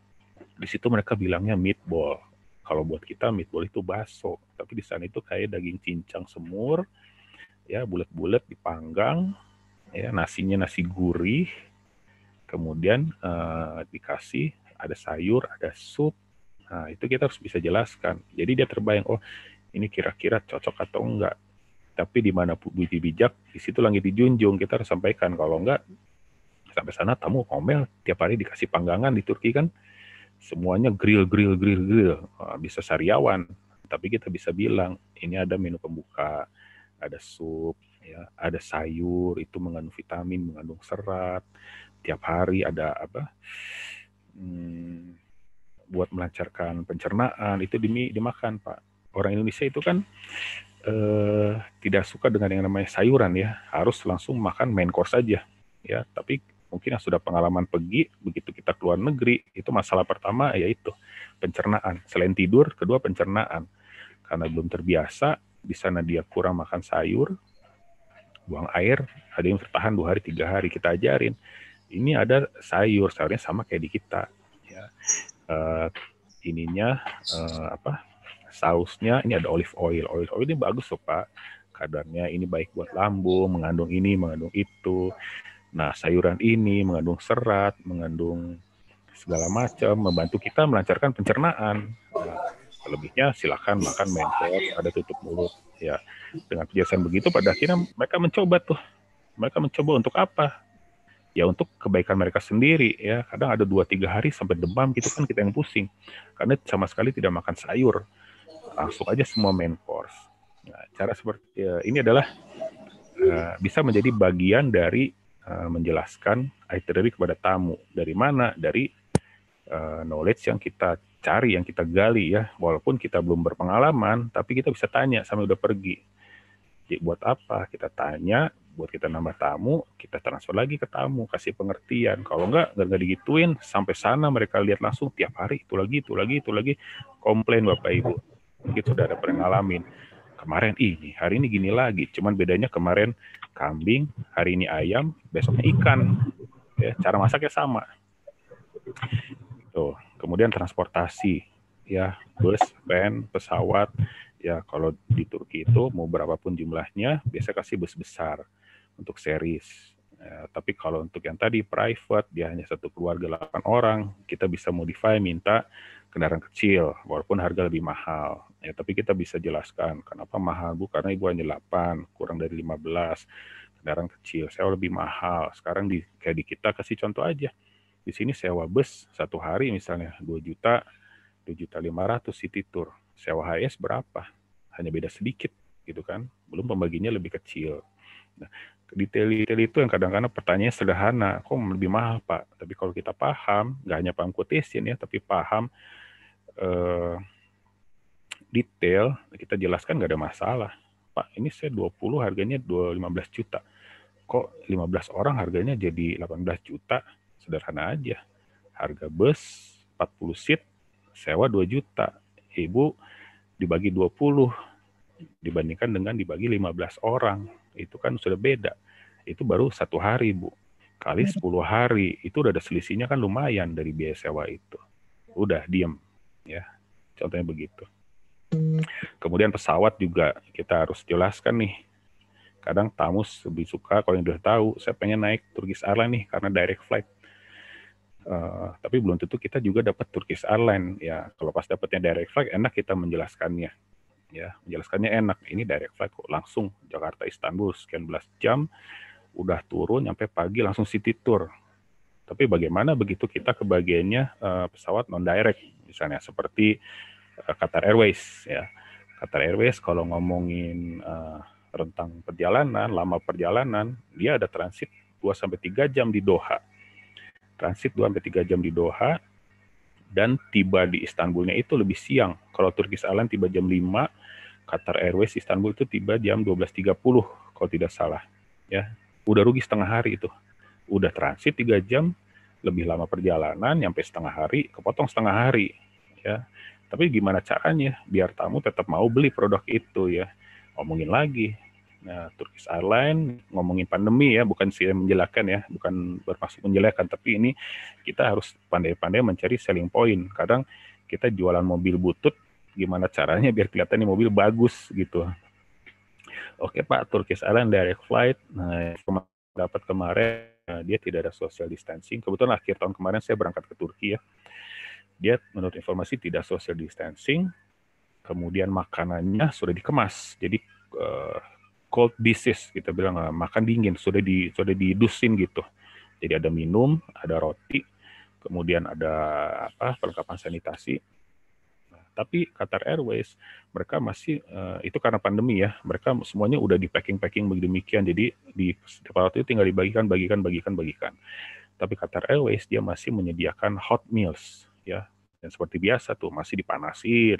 Di situ mereka bilangnya meatball. Kalau buat kita meatball itu baso tapi di sana itu kayak daging cincang semur ya bulat-bulat dipanggang ya nasinya nasi gurih kemudian eh, dikasih ada sayur ada sup nah itu kita harus bisa jelaskan jadi dia terbayang oh ini kira-kira cocok atau enggak tapi di mana budi bijak di situ langit dijunjung kita harus sampaikan kalau enggak sampai sana tamu komel tiap hari dikasih panggangan di Turki kan semuanya grill grill grill grill nah, bisa sariawan tapi kita bisa bilang ini ada menu pembuka, ada sup, ya, ada sayur itu mengandung vitamin, mengandung serat. Tiap hari ada apa? Hmm, buat melancarkan pencernaan itu demi dimakan, Pak. Orang Indonesia itu kan eh, tidak suka dengan yang namanya sayuran ya, harus langsung makan main course saja ya. Tapi mungkin yang sudah pengalaman pergi begitu kita keluar negeri itu masalah pertama yaitu pencernaan. Selain tidur, kedua pencernaan. Karena belum terbiasa, di sana dia kurang makan sayur, buang air, ada yang bertahan dua hari, tiga hari, kita ajarin. Ini ada sayur, sayurnya sama kayak di kita. Ya. Uh, ininya, uh, apa, sausnya, ini ada olive oil. Olive oil ini bagus loh Pak, kadarnya ini baik buat lambung, mengandung ini, mengandung itu. Nah, sayuran ini mengandung serat, mengandung segala macam, membantu kita melancarkan pencernaan. Nah, silahkan silakan makan mentos ada tutup mulut. Ya, dengan penjelasan begitu pada akhirnya mereka mencoba tuh. Mereka mencoba untuk apa? Ya untuk kebaikan mereka sendiri ya. Kadang ada dua tiga hari sampai demam gitu kan kita yang pusing. Karena sama sekali tidak makan sayur. Langsung aja semua main course. Nah, cara seperti ya, ini adalah uh, bisa menjadi bagian dari eh, menjelaskan itinerary kepada tamu. Dari mana? Dari Eh, knowledge yang kita cari, yang kita gali ya. Walaupun kita belum berpengalaman, tapi kita bisa tanya sampai udah pergi. Jadi buat apa? Kita tanya, buat kita nambah tamu, kita transfer lagi ke tamu, kasih pengertian. Kalau enggak, enggak digituin, sampai sana mereka lihat langsung tiap hari, itu lagi, itu lagi, itu lagi, komplain Bapak Ibu. Mungkin sudah ada pernah ngalamin. Kemarin ini, hari ini gini lagi. Cuman bedanya kemarin kambing, hari ini ayam, besoknya ikan. Ya, cara masaknya sama. Tuh. Gitu. Kemudian transportasi ya, bus, van, pesawat. Ya, kalau di Turki itu mau berapapun jumlahnya, biasa kasih bus besar untuk series. Ya, tapi kalau untuk yang tadi private, dia hanya satu keluarga 8 orang, kita bisa modify minta kendaraan kecil, walaupun harga lebih mahal. Ya, tapi kita bisa jelaskan kenapa mahal bu, karena ibu hanya 8, kurang dari 15, kendaraan kecil, saya lebih mahal. Sekarang di, kayak di kita kasih contoh aja di sini sewa bus satu hari misalnya 2 juta, 2 juta 500 city tour. Sewa HS berapa? Hanya beda sedikit gitu kan. Belum pembaginya lebih kecil. Nah, detail-detail itu yang kadang-kadang pertanyaannya sederhana, kok lebih mahal Pak? Tapi kalau kita paham, nggak hanya paham quotation ya, tapi paham eh, detail, kita jelaskan nggak ada masalah. Pak, ini saya 20 harganya 2, 15 juta. Kok 15 orang harganya jadi 18 juta? sederhana aja. Harga bus 40 seat sewa 2 juta. Ibu dibagi 20 dibandingkan dengan dibagi 15 orang. Itu kan sudah beda. Itu baru satu hari, Bu. Kali 10 iya. hari, itu udah ada selisihnya kan lumayan dari biaya sewa itu. Udah, diem. ya Contohnya begitu. Kemudian pesawat juga kita harus jelaskan nih. Kadang tamu lebih suka kalau yang udah tahu, saya pengen naik Turkish Airlines nih karena direct flight. Uh, tapi belum tentu kita juga dapat Turkish Airlines ya. Kalau pas dapatnya direct flight enak kita menjelaskannya. Ya, menjelaskannya enak. Ini direct flight kok langsung Jakarta Istanbul sekian belas jam udah turun nyampe pagi langsung city tour. Tapi bagaimana begitu kita ke bagiannya uh, eh, pesawat non direct misalnya seperti uh, Qatar Airways ya. Qatar Airways kalau ngomongin uh, rentang perjalanan, lama perjalanan, dia ada transit 2 sampai 3 jam di Doha transit 2 sampai 3 jam di Doha dan tiba di Istanbulnya itu lebih siang. Kalau Turkish Airlines tiba jam 5, Qatar Airways Istanbul itu tiba jam 12.30 kalau tidak salah. Ya, udah rugi setengah hari itu. Udah transit 3 jam, lebih lama perjalanan, nyampe setengah hari, kepotong setengah hari. Ya, tapi gimana caranya biar tamu tetap mau beli produk itu ya? Omongin lagi, Nah, Turkish Airlines ngomongin pandemi ya, bukan sih menjelaskan ya, bukan bermaksud menjelaskan tapi ini kita harus pandai-pandai mencari selling point. Kadang kita jualan mobil butut, gimana caranya biar kelihatan ini mobil bagus gitu. Oke Pak, Turkish Airlines direct flight, nah, dapat kemarin nah, dia tidak ada social distancing. Kebetulan akhir tahun kemarin saya berangkat ke Turki ya. Dia menurut informasi tidak social distancing, kemudian makanannya sudah dikemas. Jadi uh, cold disease kita gitu, bilang ah, makan dingin sudah di sudah didusin gitu. Jadi ada minum, ada roti, kemudian ada apa perlengkapan sanitasi. Nah, tapi Qatar Airways mereka masih uh, itu karena pandemi ya, mereka semuanya udah di packing-packing begitu demikian. Jadi di setiap itu tinggal dibagikan, bagikan, bagikan, bagikan. Tapi Qatar Airways dia masih menyediakan hot meals ya dan seperti biasa tuh masih dipanasin,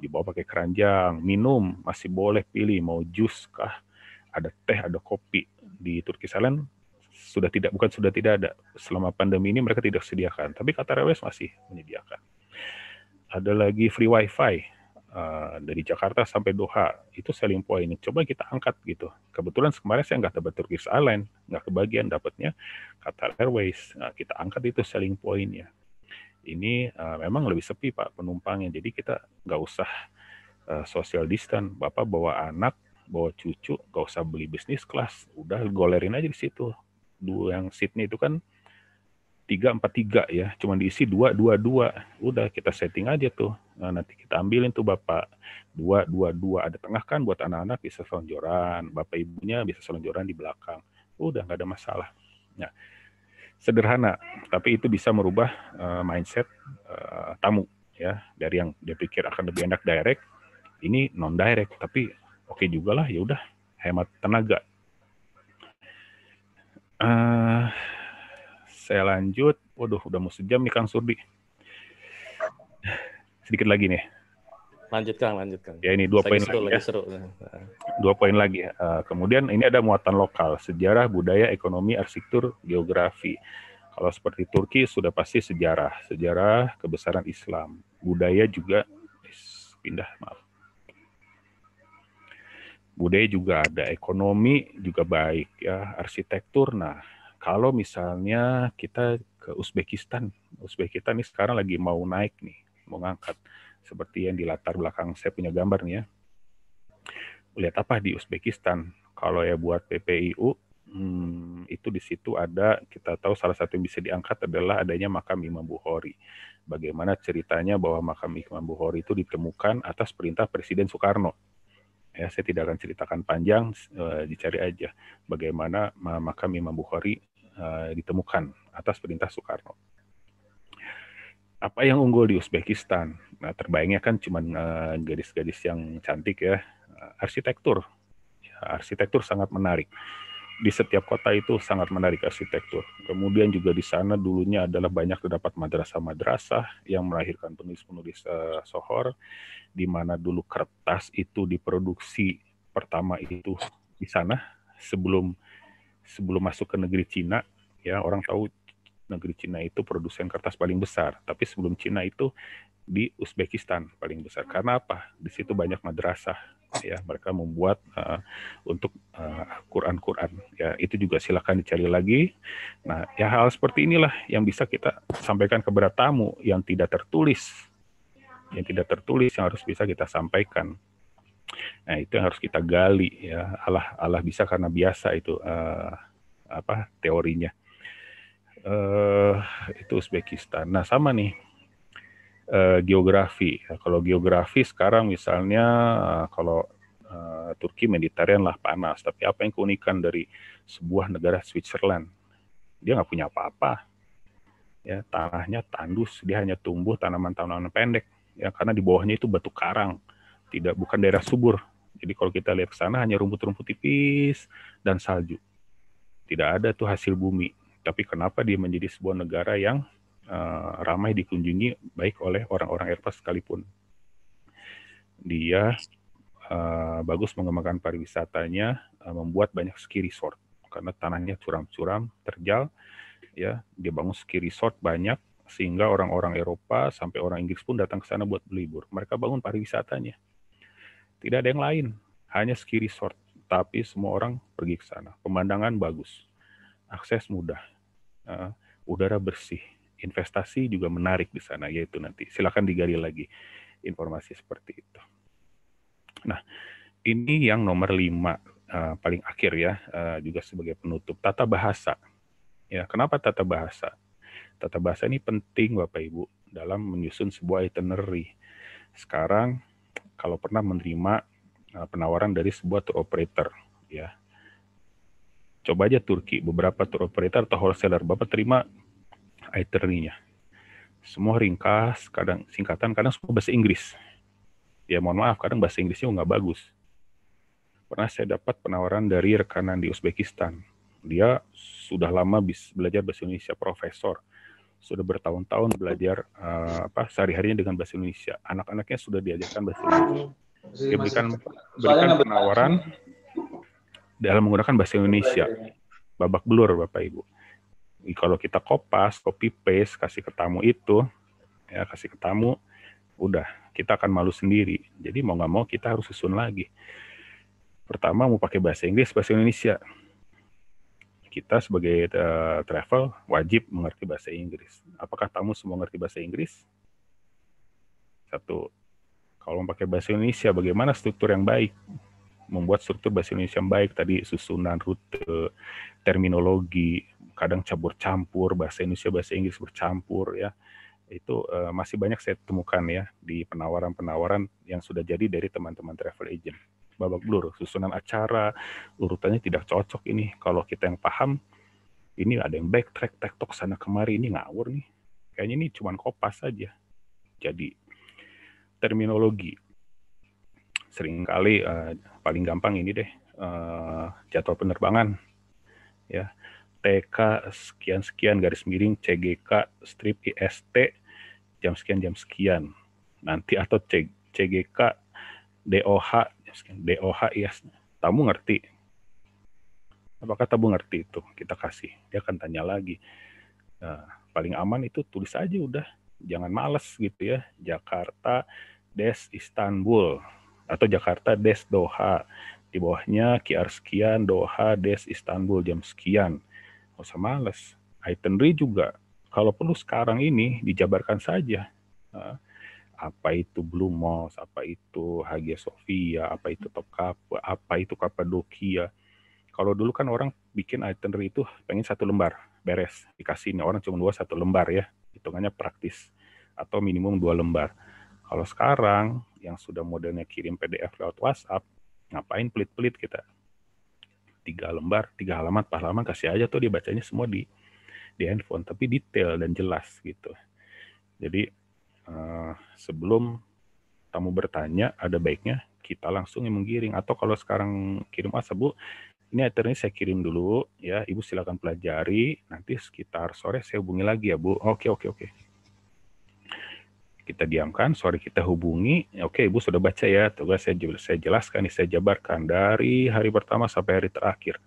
dibawa pakai keranjang, minum masih boleh pilih mau jus kah, ada teh, ada kopi. Di Turki Island sudah tidak bukan sudah tidak ada selama pandemi ini mereka tidak sediakan, tapi Qatar Airways masih menyediakan. Ada lagi free wifi Uh, dari Jakarta sampai Doha itu selling point coba kita angkat gitu kebetulan kemarin saya nggak dapat Turkish Airlines nggak kebagian dapatnya Qatar Airways nah, kita angkat itu selling pointnya ini uh, memang lebih sepi Pak penumpangnya. Jadi kita nggak usah uh, social distance. Bapak bawa anak, bawa cucu, nggak usah beli bisnis kelas. Udah golerin aja di situ. Dua yang Sydney itu kan tiga empat tiga ya, cuma diisi dua dua dua. Udah kita setting aja tuh. Nah, nanti kita ambilin tuh bapak dua dua dua. Ada tengah kan buat anak-anak bisa selonjoran, bapak ibunya bisa selonjoran di belakang. Udah nggak ada masalah. Nah, sederhana, tapi itu bisa merubah uh, mindset uh, tamu ya dari yang dia pikir akan lebih enak direct, ini non direct tapi oke okay juga lah ya udah hemat tenaga. Uh, saya lanjut, waduh udah mau sejam nih Kang Surdi. Sedikit lagi nih. Lanjut Kang, lanjut Kang. Ya ini dua poin seru, lagi. Ya. seru. Dua poin lagi. Uh, kemudian ini ada muatan lokal, sejarah, budaya, ekonomi, arsitektur, geografi. Kalau seperti Turki sudah pasti sejarah, sejarah kebesaran Islam, budaya juga pindah maaf. Budaya juga ada, ekonomi juga baik ya, arsitektur. Nah, kalau misalnya kita ke Uzbekistan, Uzbekistan ini sekarang lagi mau naik nih, mau ngangkat seperti yang di latar belakang saya punya gambar nih ya. Lihat apa di Uzbekistan? Kalau ya buat PPIU, hmm, itu di situ ada kita tahu salah satu yang bisa diangkat adalah adanya makam Imam Bukhari. Bagaimana ceritanya bahwa makam Imam Bukhari itu ditemukan atas perintah Presiden Soekarno. Ya, saya tidak akan ceritakan panjang, e, dicari aja bagaimana makam Imam Bukhari e, ditemukan atas perintah Soekarno apa yang unggul di Uzbekistan? Nah, terbayangnya kan cuma gadis eh, gadis-gadis yang cantik ya. Eh, arsitektur. Ya, arsitektur sangat menarik. Di setiap kota itu sangat menarik arsitektur. Kemudian juga di sana dulunya adalah banyak terdapat madrasah-madrasah yang melahirkan penulis-penulis uh, sohor, di mana dulu kertas itu diproduksi pertama itu di sana sebelum sebelum masuk ke negeri Cina. Ya, orang tahu negeri Cina itu produsen kertas paling besar, tapi sebelum Cina itu di Uzbekistan paling besar. Hmm. Karena apa? Di situ banyak madrasah ya, mereka membuat uh, untuk eh, Quran-Quran. Uh, ya, itu juga silakan dicari lagi. Nah, ya hal seperti inilah yang bisa kita sampaikan kepada tamu yang tidak tertulis. Yang tidak tertulis yang harus bisa kita sampaikan. Nah, itu yang harus kita gali ya. Allah Allah bisa karena biasa itu uh, apa teorinya uh, itu Uzbekistan. Nah sama nih uh, geografi. Nah, kalau geografi sekarang misalnya uh, kalau uh, Turki Mediterania lah panas, tapi apa yang keunikan dari sebuah negara Switzerland? Dia nggak punya apa-apa. Ya tanahnya tandus, dia hanya tumbuh tanaman-tanaman pendek. Ya karena di bawahnya itu batu karang, tidak bukan daerah subur. Jadi kalau kita lihat ke sana hanya rumput-rumput tipis dan salju. Tidak ada tuh hasil bumi tapi kenapa dia menjadi sebuah negara yang uh, ramai dikunjungi baik oleh orang-orang Eropa sekalipun? Dia uh, bagus mengembangkan pariwisatanya, uh, membuat banyak ski resort karena tanahnya curam-curam, terjal, ya dia bangun ski resort banyak sehingga orang-orang Eropa sampai orang Inggris pun datang ke sana buat berlibur. Mereka bangun pariwisatanya. Tidak ada yang lain, hanya ski resort, tapi semua orang pergi ke sana. Pemandangan bagus akses mudah, uh, udara bersih, investasi juga menarik di sana, yaitu nanti silakan digali lagi informasi seperti itu. Nah, ini yang nomor lima uh, paling akhir ya, uh, juga sebagai penutup tata bahasa. Ya, kenapa tata bahasa? Tata bahasa ini penting Bapak Ibu dalam menyusun sebuah itinerary. Sekarang kalau pernah menerima uh, penawaran dari sebuah tour operator ya coba aja Turki beberapa tour operator atau wholesaler bapak terima itinerary semua ringkas kadang singkatan kadang semua bahasa Inggris ya mohon maaf kadang bahasa Inggrisnya nggak bagus pernah saya dapat penawaran dari rekanan di Uzbekistan dia sudah lama belajar bahasa Indonesia profesor sudah bertahun-tahun belajar uh, apa sehari-harinya dengan bahasa Indonesia anak-anaknya sudah diajarkan bahasa Indonesia dia berikan berikan penawaran dalam menggunakan bahasa Indonesia. Iya, iya. Babak belur Bapak Ibu. Kalau kita kopas, copy paste, kasih ke itu, ya kasih ke udah kita akan malu sendiri. Jadi mau nggak mau kita harus susun lagi. Pertama mau pakai bahasa Inggris, bahasa Indonesia. Kita sebagai uh, travel wajib mengerti bahasa Inggris. Apakah tamu semua mengerti bahasa Inggris? Satu. Kalau pakai bahasa Indonesia, bagaimana struktur yang baik? membuat struktur bahasa Indonesia yang baik tadi susunan rute, terminologi, kadang campur-campur bahasa Indonesia bahasa Inggris bercampur ya. Itu uh, masih banyak saya temukan ya di penawaran-penawaran yang sudah jadi dari teman-teman travel agent. Babak belur susunan acara urutannya tidak cocok ini kalau kita yang paham ini ada yang backtrack, tektok sana kemari ini ngawur nih. Kayaknya ini cuma kopas saja. Jadi terminologi seringkali uh, paling gampang ini deh uh, jadwal penerbangan ya TK sekian sekian garis miring CGK strip IST jam sekian jam sekian nanti atau C, CGK DOH DOH ya tamu ngerti apakah tamu ngerti itu kita kasih dia akan tanya lagi uh, paling aman itu tulis aja udah jangan males gitu ya Jakarta des Istanbul atau Jakarta Des Doha. Di bawahnya QR sekian, Doha Des Istanbul jam sekian. Gak usah males. Itinerary juga. Kalau perlu sekarang ini dijabarkan saja. Nah, apa itu Blue Mosque, apa itu Hagia Sophia, apa itu Topkap, apa itu Kapadokia. Kalau dulu kan orang bikin itinerary itu pengen satu lembar, beres. Dikasih ini orang cuma dua satu lembar ya. Hitungannya praktis. Atau minimum dua lembar kalau sekarang yang sudah modelnya kirim PDF lewat WhatsApp, ngapain pelit-pelit kita? Tiga lembar, tiga halaman, empat halaman kasih aja tuh dibacanya semua di di handphone, tapi detail dan jelas gitu. Jadi eh, sebelum tamu bertanya, ada baiknya kita langsung yang menggiring. Atau kalau sekarang kirim WhatsApp, Bu, ini itemnya saya kirim dulu ya ibu silakan pelajari nanti sekitar sore saya hubungi lagi ya bu oke oke oke kita diamkan, sore kita hubungi, ya, oke Ibu sudah baca ya, tugas saya, saya jelaskan, saya jabarkan dari hari pertama sampai hari terakhir.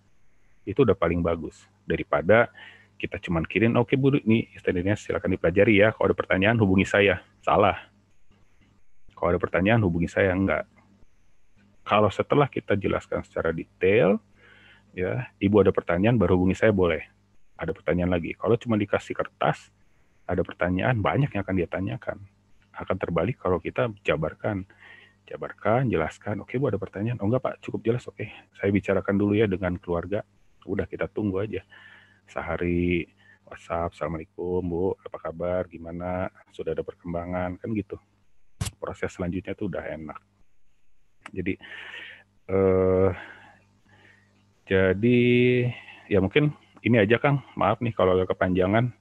Itu udah paling bagus. Daripada kita cuman kirim, oke okay, Bu, ini standarnya silakan dipelajari ya, kalau ada pertanyaan hubungi saya. Salah. Kalau ada pertanyaan hubungi saya, enggak. Kalau setelah kita jelaskan secara detail, ya Ibu ada pertanyaan baru hubungi saya boleh. Ada pertanyaan lagi. Kalau cuma dikasih kertas, ada pertanyaan banyak yang akan dia tanyakan akan terbalik kalau kita jabarkan jabarkan jelaskan oke bu ada pertanyaan oh enggak pak cukup jelas oke saya bicarakan dulu ya dengan keluarga udah kita tunggu aja sehari WhatsApp assalamualaikum bu apa kabar gimana sudah ada perkembangan kan gitu proses selanjutnya tuh udah enak jadi eh, jadi ya mungkin ini aja Kang maaf nih kalau kepanjangan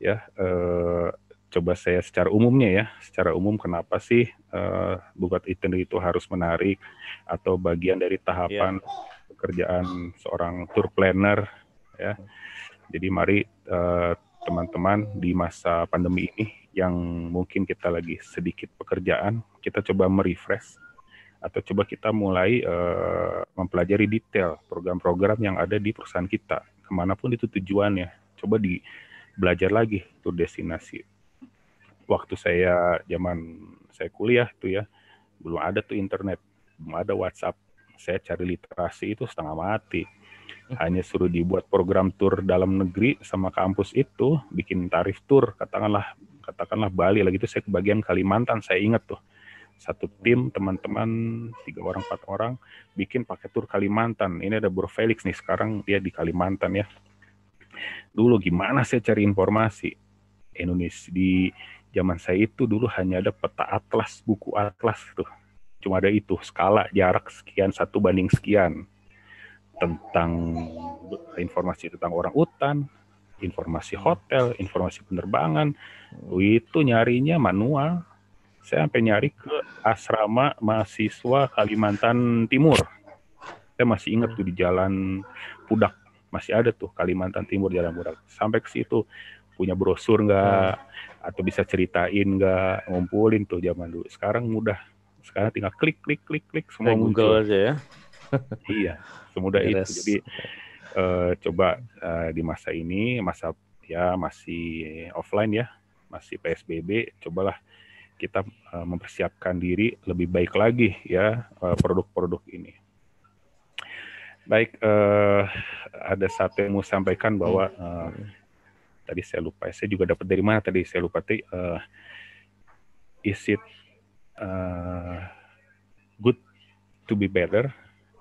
ya eh, coba saya secara umumnya ya, secara umum kenapa sih uh, eh, bukat itinerary itu harus menarik atau bagian dari tahapan yeah. pekerjaan seorang tour planner ya. Jadi mari eh, teman-teman uh, di masa pandemi ini yang mungkin kita lagi sedikit pekerjaan, kita coba merefresh atau coba kita mulai uh, mempelajari detail program-program yang ada di perusahaan kita, kemanapun itu tujuannya. Coba di belajar lagi tuh destinasi waktu saya zaman saya kuliah itu ya belum ada tuh internet, belum ada WhatsApp. Saya cari literasi itu setengah mati. Hmm. Hanya suruh dibuat program tour dalam negeri sama kampus itu, bikin tarif tour katakanlah katakanlah Bali lagi itu saya ke bagian Kalimantan, saya ingat tuh. Satu tim teman-teman tiga orang empat orang bikin paket tour Kalimantan. Ini ada Bro Felix nih sekarang dia di Kalimantan ya. Dulu gimana saya cari informasi? Indonesia di zaman saya itu dulu hanya ada peta atlas, buku atlas tuh. Cuma ada itu, skala jarak sekian satu banding sekian tentang informasi tentang orang hutan, informasi hotel, informasi penerbangan. Hmm. Itu nyarinya manual. Saya sampai nyari ke asrama mahasiswa Kalimantan Timur. Saya masih ingat tuh di jalan Pudak masih ada tuh Kalimantan Timur jalan Pudak. Sampai ke situ punya brosur nggak, hmm atau bisa ceritain nggak ngumpulin tuh zaman dulu sekarang mudah sekarang tinggal klik klik klik klik semua Google muncul aja ya *laughs* iya semudah yes. itu jadi uh, coba uh, di masa ini masa ya masih offline ya masih psbb cobalah kita uh, mempersiapkan diri lebih baik lagi ya produk-produk uh, ini baik uh, ada satu yang mau sampaikan bahwa uh, tadi saya lupa saya juga dapat dari mana tadi saya lupa tadi uh, is it uh, good to be better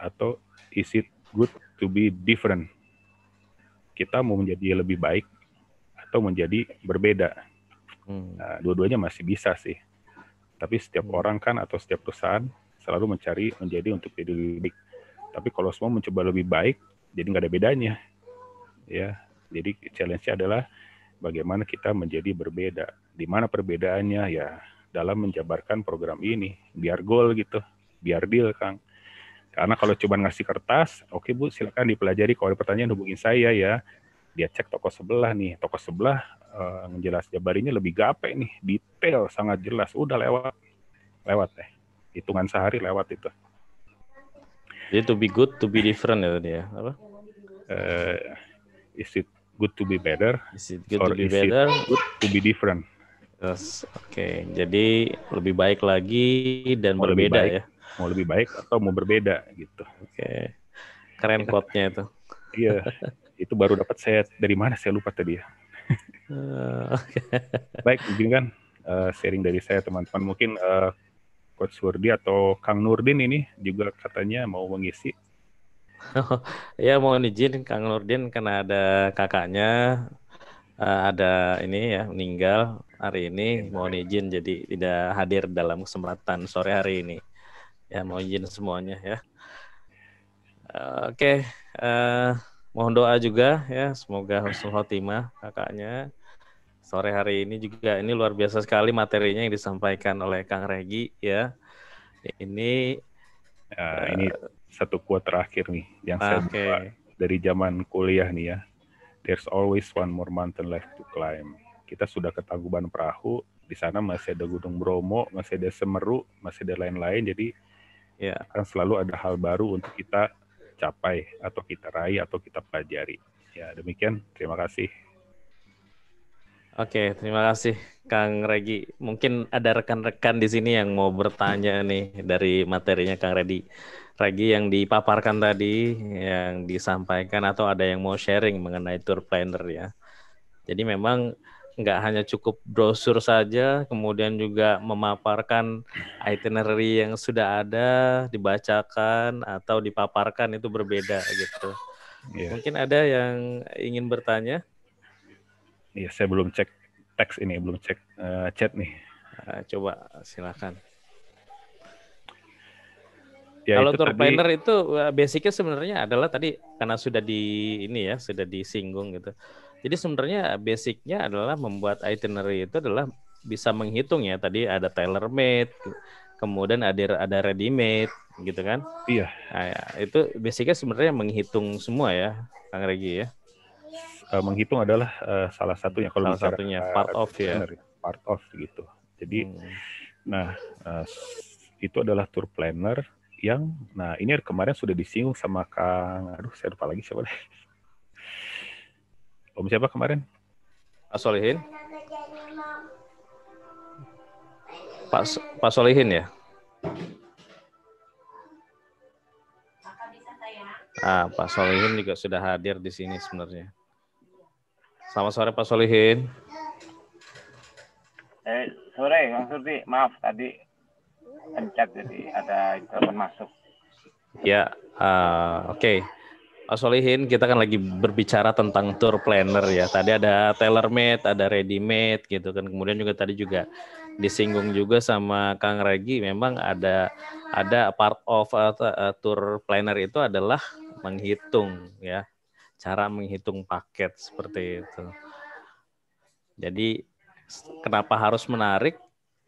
atau is it good to be different kita mau menjadi lebih baik atau menjadi berbeda hmm. nah, dua-duanya masih bisa sih tapi setiap hmm. orang kan atau setiap perusahaan selalu mencari menjadi untuk jadi lebih baik tapi kalau semua mencoba lebih baik jadi nggak ada bedanya ya jadi challenge-nya adalah bagaimana kita menjadi berbeda. Di mana perbedaannya ya dalam menjabarkan program ini. Biar goal gitu, biar deal Kang. Karena kalau cuma ngasih kertas, oke okay, Bu silakan dipelajari kalau ada pertanyaan hubungin saya ya. Dia cek toko sebelah nih, toko sebelah uh, jabarinya lebih gape nih, detail sangat jelas. Udah lewat, lewat deh. Hitungan sehari lewat itu. Jadi to be good, to be different ya tadi ya. Apa? Uh, is it good to be better? Is it good to be better? good to be different? Yes. Oke, okay. jadi lebih baik lagi dan mau berbeda baik, ya. Mau lebih baik atau mau berbeda gitu. Oke. Okay. Keren quote-nya itu. Iya. itu baru dapat saya dari mana saya lupa tadi ya. Oh, baik, mungkin kan uh, eh, sharing dari saya teman-teman mungkin uh, Coach Wardi atau Kang Nurdin ini juga katanya mau mengisi *laughs* ya mau izin Kang Nurdin karena ada kakaknya uh, ada ini ya meninggal hari ini mohon izin jadi tidak hadir dalam kesempatan sore hari ini ya mohon izin semuanya ya uh, oke okay. uh, eh, mohon doa juga ya semoga husnul khotimah kakaknya sore hari ini juga ini luar biasa sekali materinya yang disampaikan oleh Kang Regi ya ini uh, ini satu kuat terakhir nih yang okay. saya buka dari zaman kuliah nih ya. There's always one more mountain left to climb. Kita sudah ke Perahu, di sana masih ada Gunung Bromo, masih ada Semeru, masih ada lain-lain. Jadi yeah. akan selalu ada hal baru untuk kita capai atau kita raih atau kita pelajari. Ya demikian, terima kasih. Oke, terima kasih Kang Regi. Mungkin ada rekan-rekan di sini yang mau bertanya nih dari materinya Kang Regi. Regi yang dipaparkan tadi, yang disampaikan atau ada yang mau sharing mengenai tour planner ya. Jadi memang nggak hanya cukup brosur saja, kemudian juga memaparkan itinerary yang sudah ada, dibacakan atau dipaparkan itu berbeda gitu. Yeah. Mungkin ada yang ingin bertanya? Iya, yeah, saya belum cek teks ini, belum cek uh, chat nih. Uh, coba silakan. Ya, Kalau tour tadi... planner itu basicnya sebenarnya adalah tadi karena sudah di ini ya sudah disinggung gitu. Jadi sebenarnya basicnya adalah membuat itinerary itu adalah bisa menghitung ya tadi ada tailor made, kemudian ada ada ready made gitu kan? Iya. Nah, ya, itu basicnya sebenarnya menghitung semua ya, Kang Regi ya. Uh, menghitung adalah uh, salah satunya kalau salah bicara, satunya eh, part uh, of ya. Part of gitu. Jadi, hmm. nah uh, itu adalah tour planner yang nah ini kemarin sudah disinggung sama Kang aduh saya lupa lagi siapa deh Om siapa kemarin Pak Solihin Pak Pak Solihin ya Ah, Pak Solihin juga sudah hadir di sini sebenarnya. Selamat sore Pak Solihin. Eh, sore Mas Surti, maaf tadi headset jadi ada telepon masuk. Ya, uh, oke. Okay. Solihin, kita kan lagi berbicara tentang tour planner ya. Tadi ada tailor-made, ada ready-made gitu kan. Kemudian juga tadi juga disinggung juga sama Kang Regi, memang ada ada part of uh, uh, tour planner itu adalah menghitung ya, cara menghitung paket seperti itu. Jadi kenapa harus menarik?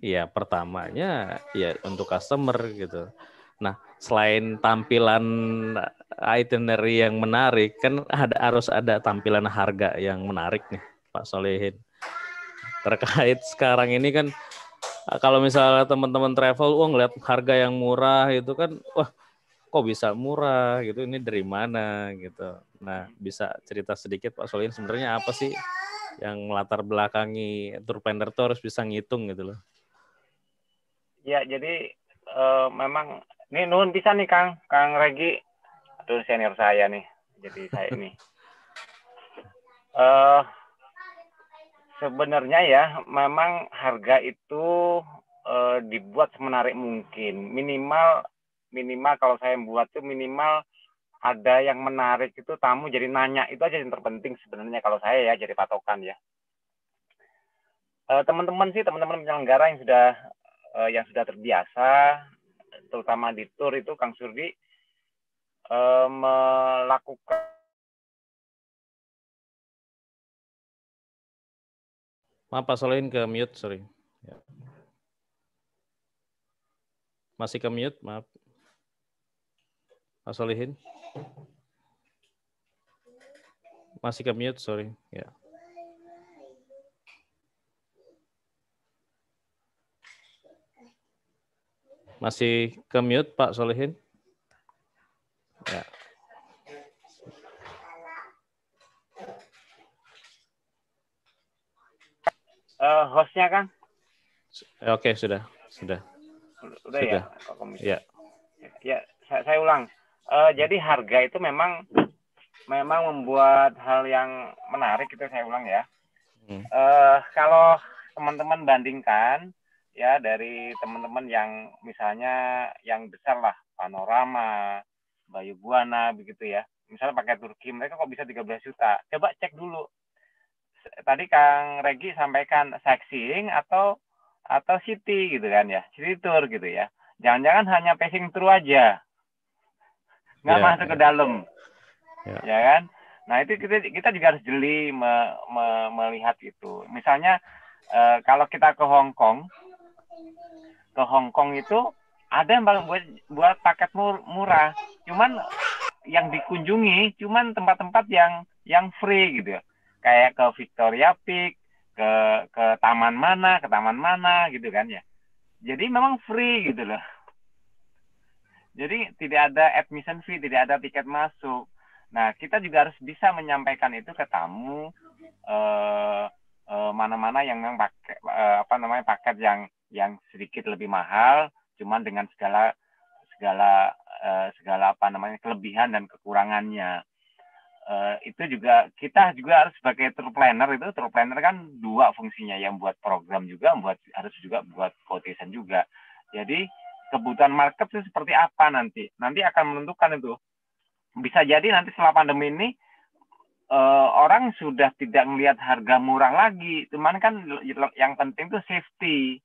Ya pertamanya ya untuk customer gitu. Nah selain tampilan eh, itinerary yang menarik kan ada harus ada tampilan harga yang menarik nih Pak Solehin. Terkait sekarang ini kan eh, kalau misalnya teman-teman travel uang oh, ngeliat harga yang murah itu kan wah kok bisa murah gitu ini dari mana gitu. Nah bisa cerita sedikit Pak Solehin sebenarnya apa sih yang latar belakangi tour planner tuh harus bisa ngitung gitu loh. Ya, jadi uh, memang ini nun bisa nih Kang, Kang Regi. Aduh senior saya nih. Jadi saya ini. uh, *laughs* sebenarnya ya memang harga itu uh, dibuat semenarik mungkin. Minimal minimal kalau saya buat tuh minimal ada yang menarik itu tamu jadi nanya itu aja yang terpenting sebenarnya kalau saya ya jadi patokan ya teman-teman sih teman-teman penyelenggara yang sudah uh, yang sudah terbiasa, terutama di tour itu Kang Surdi uh, melakukan Maaf Pak Solihin ke mute, sorry. Ya. Masih ke mute, maaf. Pak Solihin. Masih ke mute, sorry. Ya. Masih ke mute Pak Solehin? Ya. Uh, hostnya kan? Oke okay, sudah sudah. Sudah, sudah. ya. Ya. Ya saya, saya ulang. Uh, jadi harga itu memang memang membuat hal yang menarik itu saya ulang ya. Hmm. Uh, kalau teman-teman bandingkan ya dari teman-teman yang misalnya yang besar lah panorama Bayu Buana begitu ya misalnya pakai Turki mereka kok bisa 13 juta coba cek dulu tadi Kang Regi sampaikan sexing atau atau city gitu kan ya city tour gitu ya jangan-jangan hanya passing tour aja nggak yeah, masuk yeah. ke dalam yeah. ya kan nah itu kita kita juga harus jeli me, me, melihat itu misalnya eh, kalau kita ke Hong Kong ke Hong Kong itu ada yang paling buat buat paket mur, murah cuman yang dikunjungi cuman tempat-tempat yang yang free gitu ya. kayak ke Victoria Peak ke ke taman mana ke taman mana gitu kan ya jadi memang free gitu loh jadi tidak ada admission fee tidak ada tiket masuk nah kita juga harus bisa menyampaikan itu ke tamu eh, eh, mana-mana yang memang pakai eh, apa namanya paket yang yang sedikit lebih mahal, cuman dengan segala segala uh, segala apa namanya kelebihan dan kekurangannya. Eh, itu juga kita juga harus sebagai tour planner itu tour planner kan dua fungsinya yang buat program juga, buat harus juga buat quotation juga. Jadi kebutuhan market itu seperti apa nanti, nanti akan menentukan itu. Bisa jadi nanti setelah pandemi ini uh, orang sudah tidak melihat harga murah lagi. Cuman kan yang penting itu safety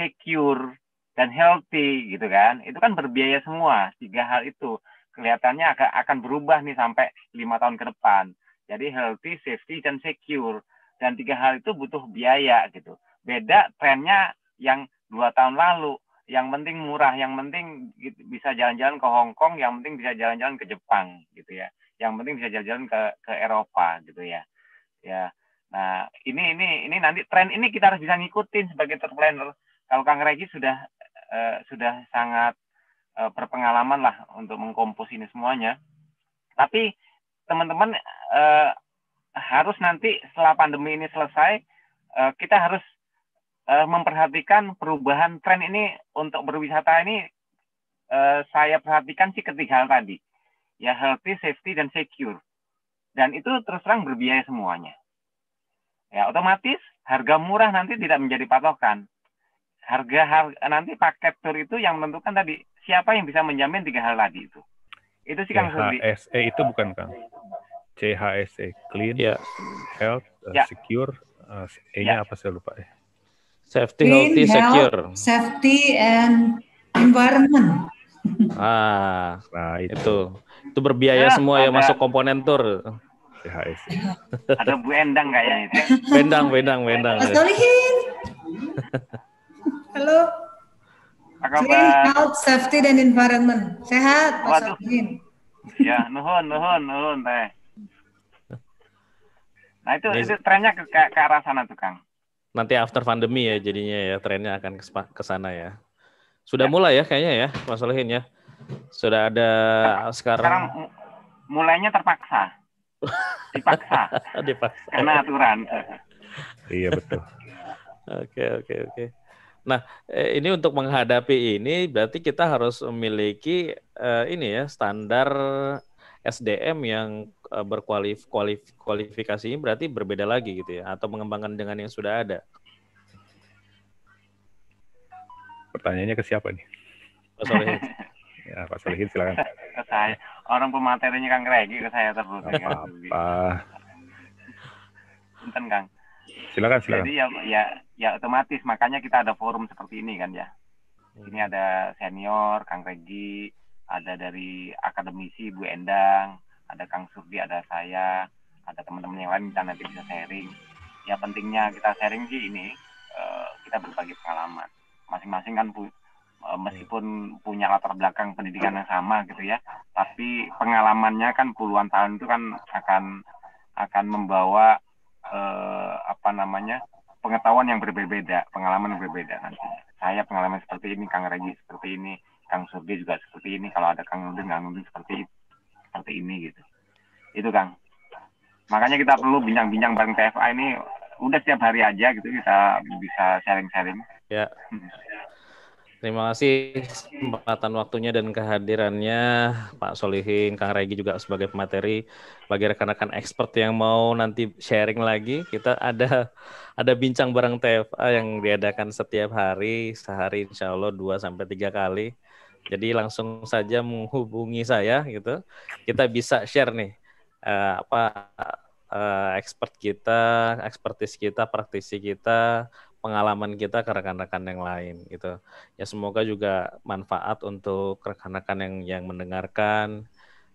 secure dan healthy gitu kan itu kan berbiaya semua tiga hal itu kelihatannya akan akan berubah nih sampai lima tahun ke depan jadi healthy safety dan secure dan tiga hal itu butuh biaya gitu beda trennya yang dua tahun lalu yang penting murah yang penting bisa jalan-jalan ke Hong Kong yang penting bisa jalan-jalan ke Jepang gitu ya yang penting bisa jalan-jalan ke ke Eropa gitu ya ya nah ini ini ini nanti tren ini kita harus bisa ngikutin sebagai traveler kalau Kang Regi sudah uh, sudah sangat uh, berpengalaman lah untuk mengkompos ini semuanya. Tapi teman-teman uh, harus nanti setelah pandemi ini selesai uh, kita harus uh, memperhatikan perubahan tren ini untuk berwisata ini uh, saya perhatikan sih ketiga hal tadi ya healthy, safety dan secure dan itu terus terang berbiaya semuanya ya otomatis harga murah nanti tidak menjadi patokan harga harga nanti paket tur itu yang menentukan tadi siapa yang bisa menjamin tiga hal tadi itu. Itu sih kan CHSE di, itu bukan kang CHSE clean, ya health, uh, ya. secure, uh, E-nya yeah. apa saya lupa ya. Safety, clean, healthy, health, secure. Safety and environment. *laughs* Ah, nah itu. itu. Itu berbiaya ah, ya, semua ada, ya masuk komponen tur. chse Ada Bu Endang kayaknya itu. endang endang endang Mas *laughs* Halo. Clean Health, Safety dan Environment. Sehat, Pak Sobrin. Ya, nuhun, nuhun, nuhun teh. Nah itu itu trennya ke, ke, ke arah sana tuh Kang. Nanti after pandemi ya jadinya ya trennya akan ke sana ya. Sudah ya. mulai ya kayaknya ya Mas Solihin ya. Sudah ada sekarang. Sekarang mulainya terpaksa. *laughs* Dipaksa. Dipaksa. Karena aturan. *laughs* *laughs* iya betul. Oke oke oke. Nah, eh, ini untuk menghadapi ini berarti kita harus memiliki uh, ini ya standar SDM yang uh, berkualif ini berarti berbeda lagi gitu ya atau mengembangkan dengan yang sudah ada. Pertanyaannya ke siapa nih? Pak Solihin. *laughs* ya, Pak Solihin silakan. Ke saya. Orang pematerinya Kang Regi ke saya terus. Apa? Punten Kang. Silakan silakan. Jadi ya, ya ya otomatis makanya kita ada forum seperti ini kan ya. Hmm. Ini ada senior Kang Regi, ada dari akademisi Bu Endang, ada Kang Surdi, ada saya, ada teman-teman yang lain kita nanti bisa sharing. Ya pentingnya kita sharing sih ini eh, kita berbagi pengalaman. Masing-masing kan pu eh, hmm. meskipun punya latar belakang pendidikan yang sama gitu ya, tapi pengalamannya kan puluhan tahun itu kan akan akan membawa eh, apa namanya pengetahuan yang berbeda, pengalaman yang berbeda nanti. Saya pengalaman seperti ini, Kang Regi seperti ini, Kang Surdi juga seperti ini. Kalau ada Kang Nudin, Kang Nudin seperti seperti ini gitu. Itu Kang. Makanya kita perlu bincang-bincang bareng TFA ini udah setiap hari aja gitu kita bisa sharing-sharing. Ya. Hmm. Terima kasih kesempatan waktunya dan kehadirannya Pak Solihin, Kang Regi juga sebagai pemateri bagi rekan-rekan expert yang mau nanti sharing lagi. Kita ada ada bincang bareng TFA yang diadakan setiap hari, sehari insya Allah 2 sampai tiga kali. Jadi langsung saja menghubungi saya gitu. Kita bisa share nih uh, apa uh, expert kita, ekspertis kita, praktisi kita, pengalaman kita ke rekan-rekan yang lain gitu. Ya semoga juga manfaat untuk rekan-rekan yang yang mendengarkan.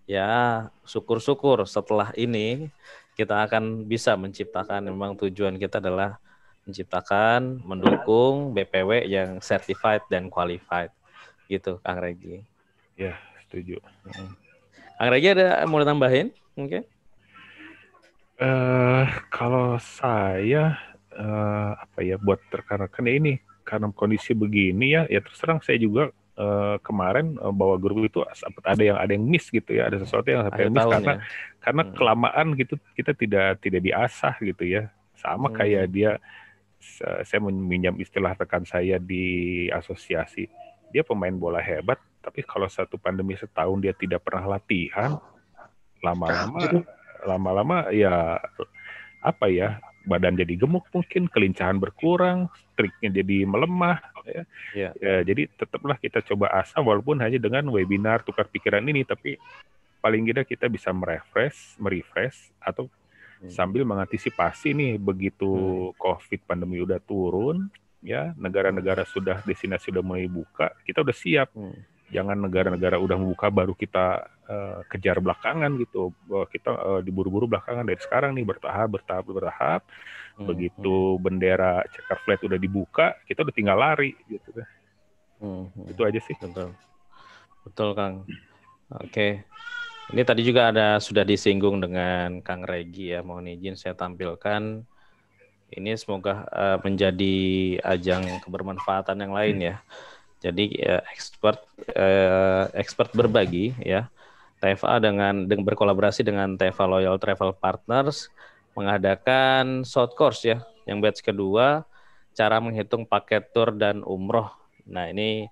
Ya syukur-syukur setelah ini kita akan bisa menciptakan memang tujuan kita adalah menciptakan, mendukung BPW yang certified dan qualified gitu Kang Regi. Ya, setuju. Kang Regi ada mau ditambahin mungkin? Okay. uh, eh, kalau saya uh, apa ya buat rekan-rekan ya ini karena kondisi begini ya ya terus terang saya juga uh, kemarin uh, guru grup itu sempat ada yang ada yang miss gitu ya ada sesuatu yang sampai miss karena ya. karena hmm. kelamaan gitu kita tidak tidak diasah gitu ya sama hmm. kayak dia saya meminjam istilah rekan saya di asosiasi dia pemain bola hebat tapi kalau satu pandemi setahun dia tidak pernah latihan lama-lama lama-lama ya apa ya badan jadi gemuk mungkin, kelincahan berkurang, triknya jadi melemah. Ya. Yeah. Ya, jadi tetaplah kita coba asa walaupun hanya dengan webinar tukar pikiran ini, tapi paling tidak kita bisa merefresh, merefresh atau hmm. sambil mengantisipasi nih begitu hmm. COVID pandemi udah turun, ya negara-negara sudah destinasi sudah mulai buka, kita udah siap. Hmm jangan negara-negara udah membuka baru kita uh, kejar belakangan gitu bahwa kita uh, diburu-buru belakangan dari sekarang nih bertahap bertahap bertahap hmm, begitu hmm. bendera checker flag udah dibuka kita udah tinggal lari gitu deh kan. hmm, hmm. itu aja sih betul betul kang oke okay. ini tadi juga ada sudah disinggung dengan kang Regi ya mohon izin saya tampilkan ini semoga uh, menjadi ajang kebermanfaatan yang lain ya. Jadi uh, expert uh, expert berbagi ya. TFA dengan, dengan berkolaborasi dengan TFA Loyal Travel Partners mengadakan short course ya, yang batch kedua cara menghitung paket tur dan umroh. Nah, ini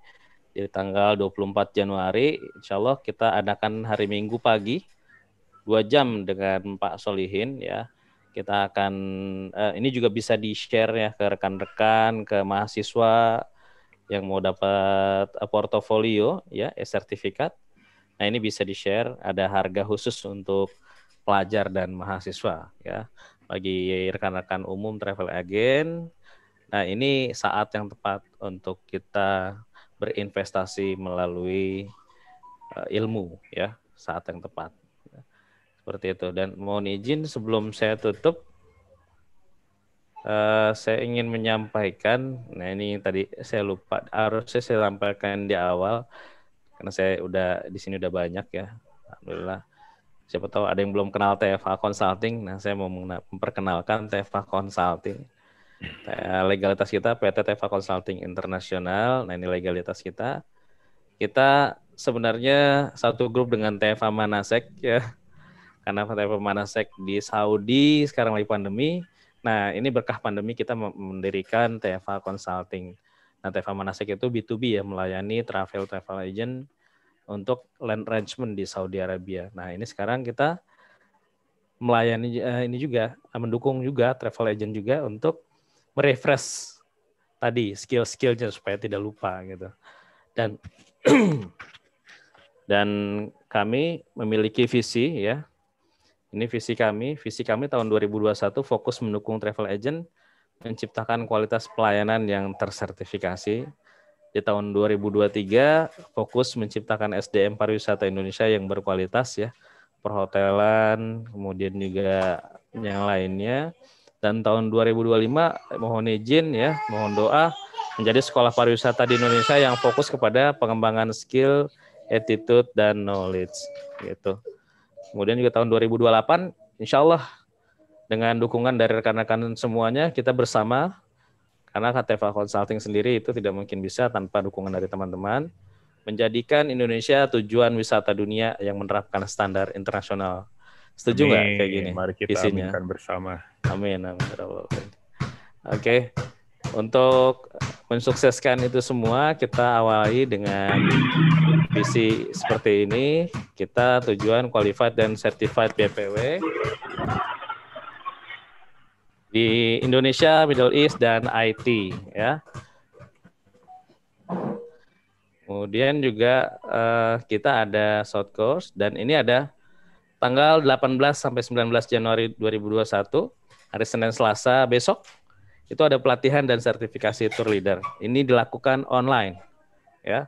di tanggal 24 Januari, insya Allah kita adakan hari Minggu pagi, dua jam dengan Pak Solihin ya. Kita akan, uh, ini juga bisa di-share ya ke rekan-rekan, ke mahasiswa, yang mau dapat eh, portofolio ya e sertifikat nah ini bisa di share ada harga khusus untuk pelajar dan mahasiswa ya bagi rekan-rekan umum travel agent nah ini saat yang tepat untuk kita berinvestasi melalui uh, ilmu ya saat yang tepat seperti itu dan mohon izin sebelum saya tutup Eh, saya ingin menyampaikan, nah ini tadi saya lupa harusnya saya sampaikan di awal karena saya udah di sini udah banyak ya, alhamdulillah. Siapa tahu ada yang belum kenal TFA Consulting, nah saya mau memperkenalkan TFA Consulting. Eh, legalitas kita PT TFA Consulting Internasional, nah ini legalitas kita. Kita sebenarnya satu grup dengan TFA Manasek ya, karena TFA Manasek di Saudi sekarang lagi pandemi, Nah, ini berkah pandemi kita mendirikan TFA Consulting. Nah, TFA Manasik itu B2B ya, melayani travel travel agent untuk land arrangement di Saudi Arabia. Nah, ini sekarang kita melayani eh, ini juga eh, mendukung juga travel agent juga untuk merefresh tadi skill-skillnya supaya tidak lupa gitu. Dan *clears throat* dan kami memiliki visi ya ini visi kami. Visi kami tahun 2021 fokus mendukung travel agent menciptakan kualitas pelayanan yang tersertifikasi. Di tahun 2023 fokus menciptakan SDM pariwisata Indonesia yang berkualitas ya, perhotelan, kemudian juga yang lainnya. Dan tahun 2025 mohon izin ya, mohon doa menjadi sekolah pariwisata di Indonesia yang fokus kepada pengembangan skill, attitude dan knowledge gitu. Kemudian juga tahun 2028, insya Allah dengan dukungan dari rekan-rekan semuanya, kita bersama, karena Kateva Consulting sendiri itu tidak mungkin bisa tanpa dukungan dari teman-teman, menjadikan Indonesia tujuan wisata dunia yang menerapkan standar internasional. Setuju nggak kayak gini? Mari kita aminkan bersama. Amin. amin. Ya Oke. Okay. Untuk mensukseskan itu semua, kita awali dengan visi seperti ini. Kita tujuan qualified dan certified BPW. Di Indonesia, Middle East, dan IT. ya. Kemudian juga uh, kita ada short course dan ini ada tanggal 18 sampai 19 Januari 2021 hari Senin Selasa besok itu ada pelatihan dan sertifikasi tour leader. Ini dilakukan online, ya.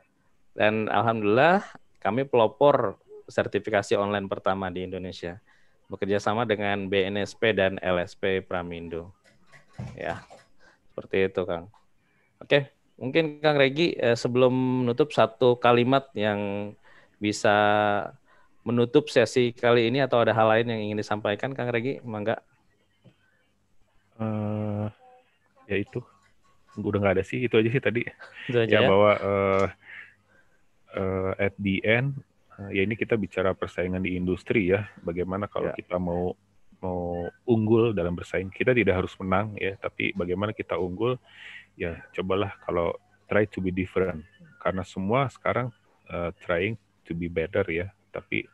Dan alhamdulillah kami pelopor sertifikasi online pertama di Indonesia, bekerja sama dengan BNSP dan LSP Pramindo, ya. Seperti itu, Kang. Oke, mungkin Kang Regi eh, sebelum menutup satu kalimat yang bisa menutup sesi kali ini atau ada hal lain yang ingin disampaikan Kang Regi? Mangga. Uh, ya itu udah nggak ada sih itu aja sih tadi itu aja ya, ya bahwa uh, uh, at the end uh, ya ini kita bicara persaingan di industri ya bagaimana kalau ya. kita mau mau unggul dalam bersaing kita tidak harus menang ya tapi bagaimana kita unggul ya cobalah kalau try to be different karena semua sekarang uh, trying to be better ya tapi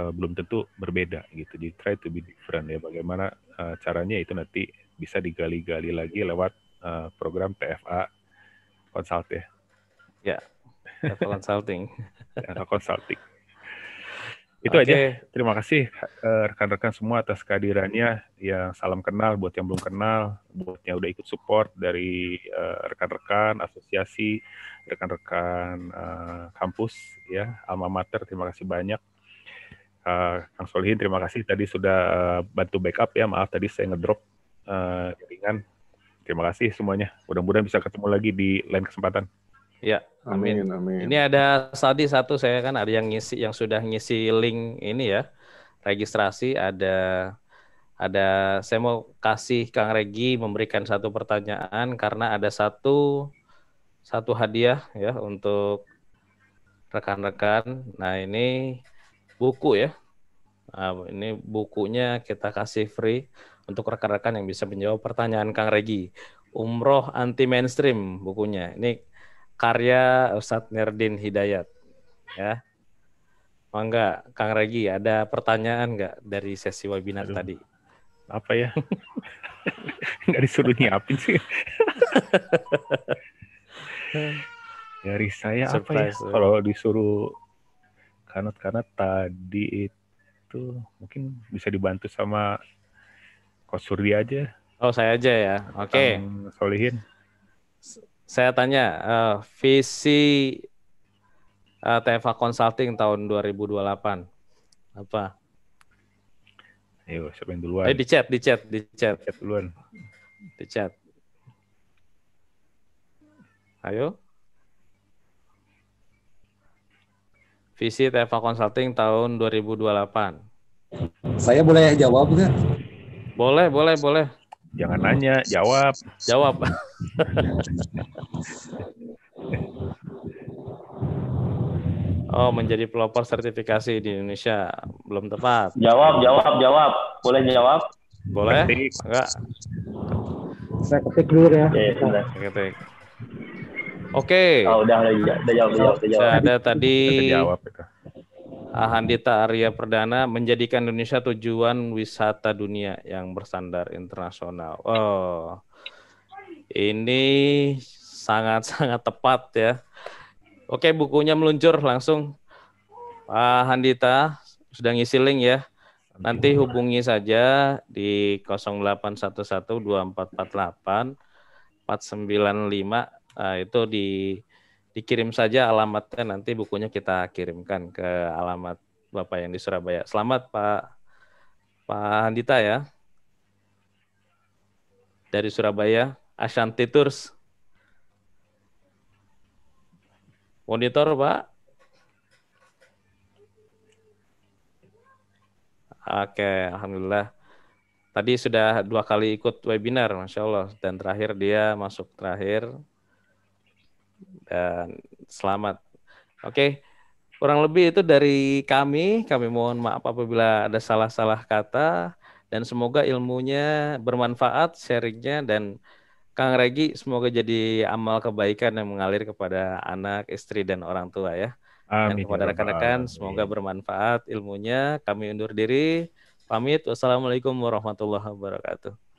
uh, belum tentu berbeda gitu jadi try to be different ya bagaimana uh, caranya itu nanti bisa digali-gali lagi lewat uh, program PFA Consult ya. Ya, TFA Consulting. PFA Consulting. Itu okay. aja. Terima kasih eh, rekan-rekan uh, semua atas kehadirannya. ya salam kenal buat yang belum kenal, buat yang udah ikut support dari eh, rekan-rekan, uh, asosiasi, rekan-rekan uh, kampus, ya, alma mater. Terima kasih banyak. Uh, Kang Solihin, terima kasih tadi sudah bantu backup ya. Maaf tadi saya ngedrop uh, eh, ringan. Terima kasih semuanya. Mudah-mudahan bisa ketemu lagi di lain kesempatan. Ya, amin. amin. amin. Ini ada tadi satu saya kan ada yang ngisi yang sudah ngisi link ini ya. Registrasi ada ada saya mau kasih Kang Regi memberikan satu pertanyaan karena ada satu satu hadiah ya untuk rekan-rekan. Nah, ini buku ya. Nah, ini bukunya kita kasih free untuk rekan-rekan yang bisa menjawab pertanyaan Kang Regi. Umroh Anti Mainstream bukunya. Ini karya Ustadz Nerdin Hidayat. Ya. Mangga, Kang Regi, ada pertanyaan nggak dari sesi webinar Aduh, tadi? Apa ya? *laughs* nggak disuruh nyiapin sih. *laughs* dari saya Surprise, apa ya? Eh. Kalau disuruh kanat-kanat tadi itu mungkin bisa dibantu sama Pak Surya aja. Oh, saya aja ya. Oke. Okay. Saya tanya, uh, visi uh, eh, TFA Consulting tahun 2028 apa? Ayo, siapa yang duluan? Eh, di chat, di chat, di chat. chat duluan. Di chat. Ayo. Visi TFA Consulting tahun 2028. Saya boleh jawab nggak? Boleh, iya. boleh, boleh. Jangan nanya, jawab. Jawab. *laughs* oh, menjadi pelopor sertifikasi di Indonesia belum tepat. Jawab, jawab, jawab. Boleh jawab? Boleh? Enggak. Saya ketik dulu ya. Oke, sudah. Ketik. Oke. Okay. Oh, udah, udah, udah udah, udah udah, udah udah, udah, ada tadi. Udah jawab, ya. Handita Arya Perdana menjadikan Indonesia tujuan wisata dunia yang bersandar internasional. Oh, ini sangat-sangat tepat ya. Oke, bukunya meluncur langsung. Pak Handita sudah ngisi link ya. Nanti hubungi saja di 0811 2448 495 nah, itu di dikirim saja alamatnya nanti bukunya kita kirimkan ke alamat Bapak yang di Surabaya. Selamat Pak Pak Handita ya. Dari Surabaya, Ashanti Tours. Monitor Pak. Oke, Alhamdulillah. Tadi sudah dua kali ikut webinar, Masya Allah. Dan terakhir dia masuk terakhir dan selamat. Oke, kurang lebih itu dari kami. Kami mohon maaf apabila ada salah-salah kata dan semoga ilmunya bermanfaat, sharingnya dan Kang Regi semoga jadi amal kebaikan yang mengalir kepada anak, istri dan orang tua ya. Amin. Dan ya kepada rekan-rekan semoga bermanfaat ilmunya. Kami undur diri. Pamit. Wassalamualaikum warahmatullahi wabarakatuh.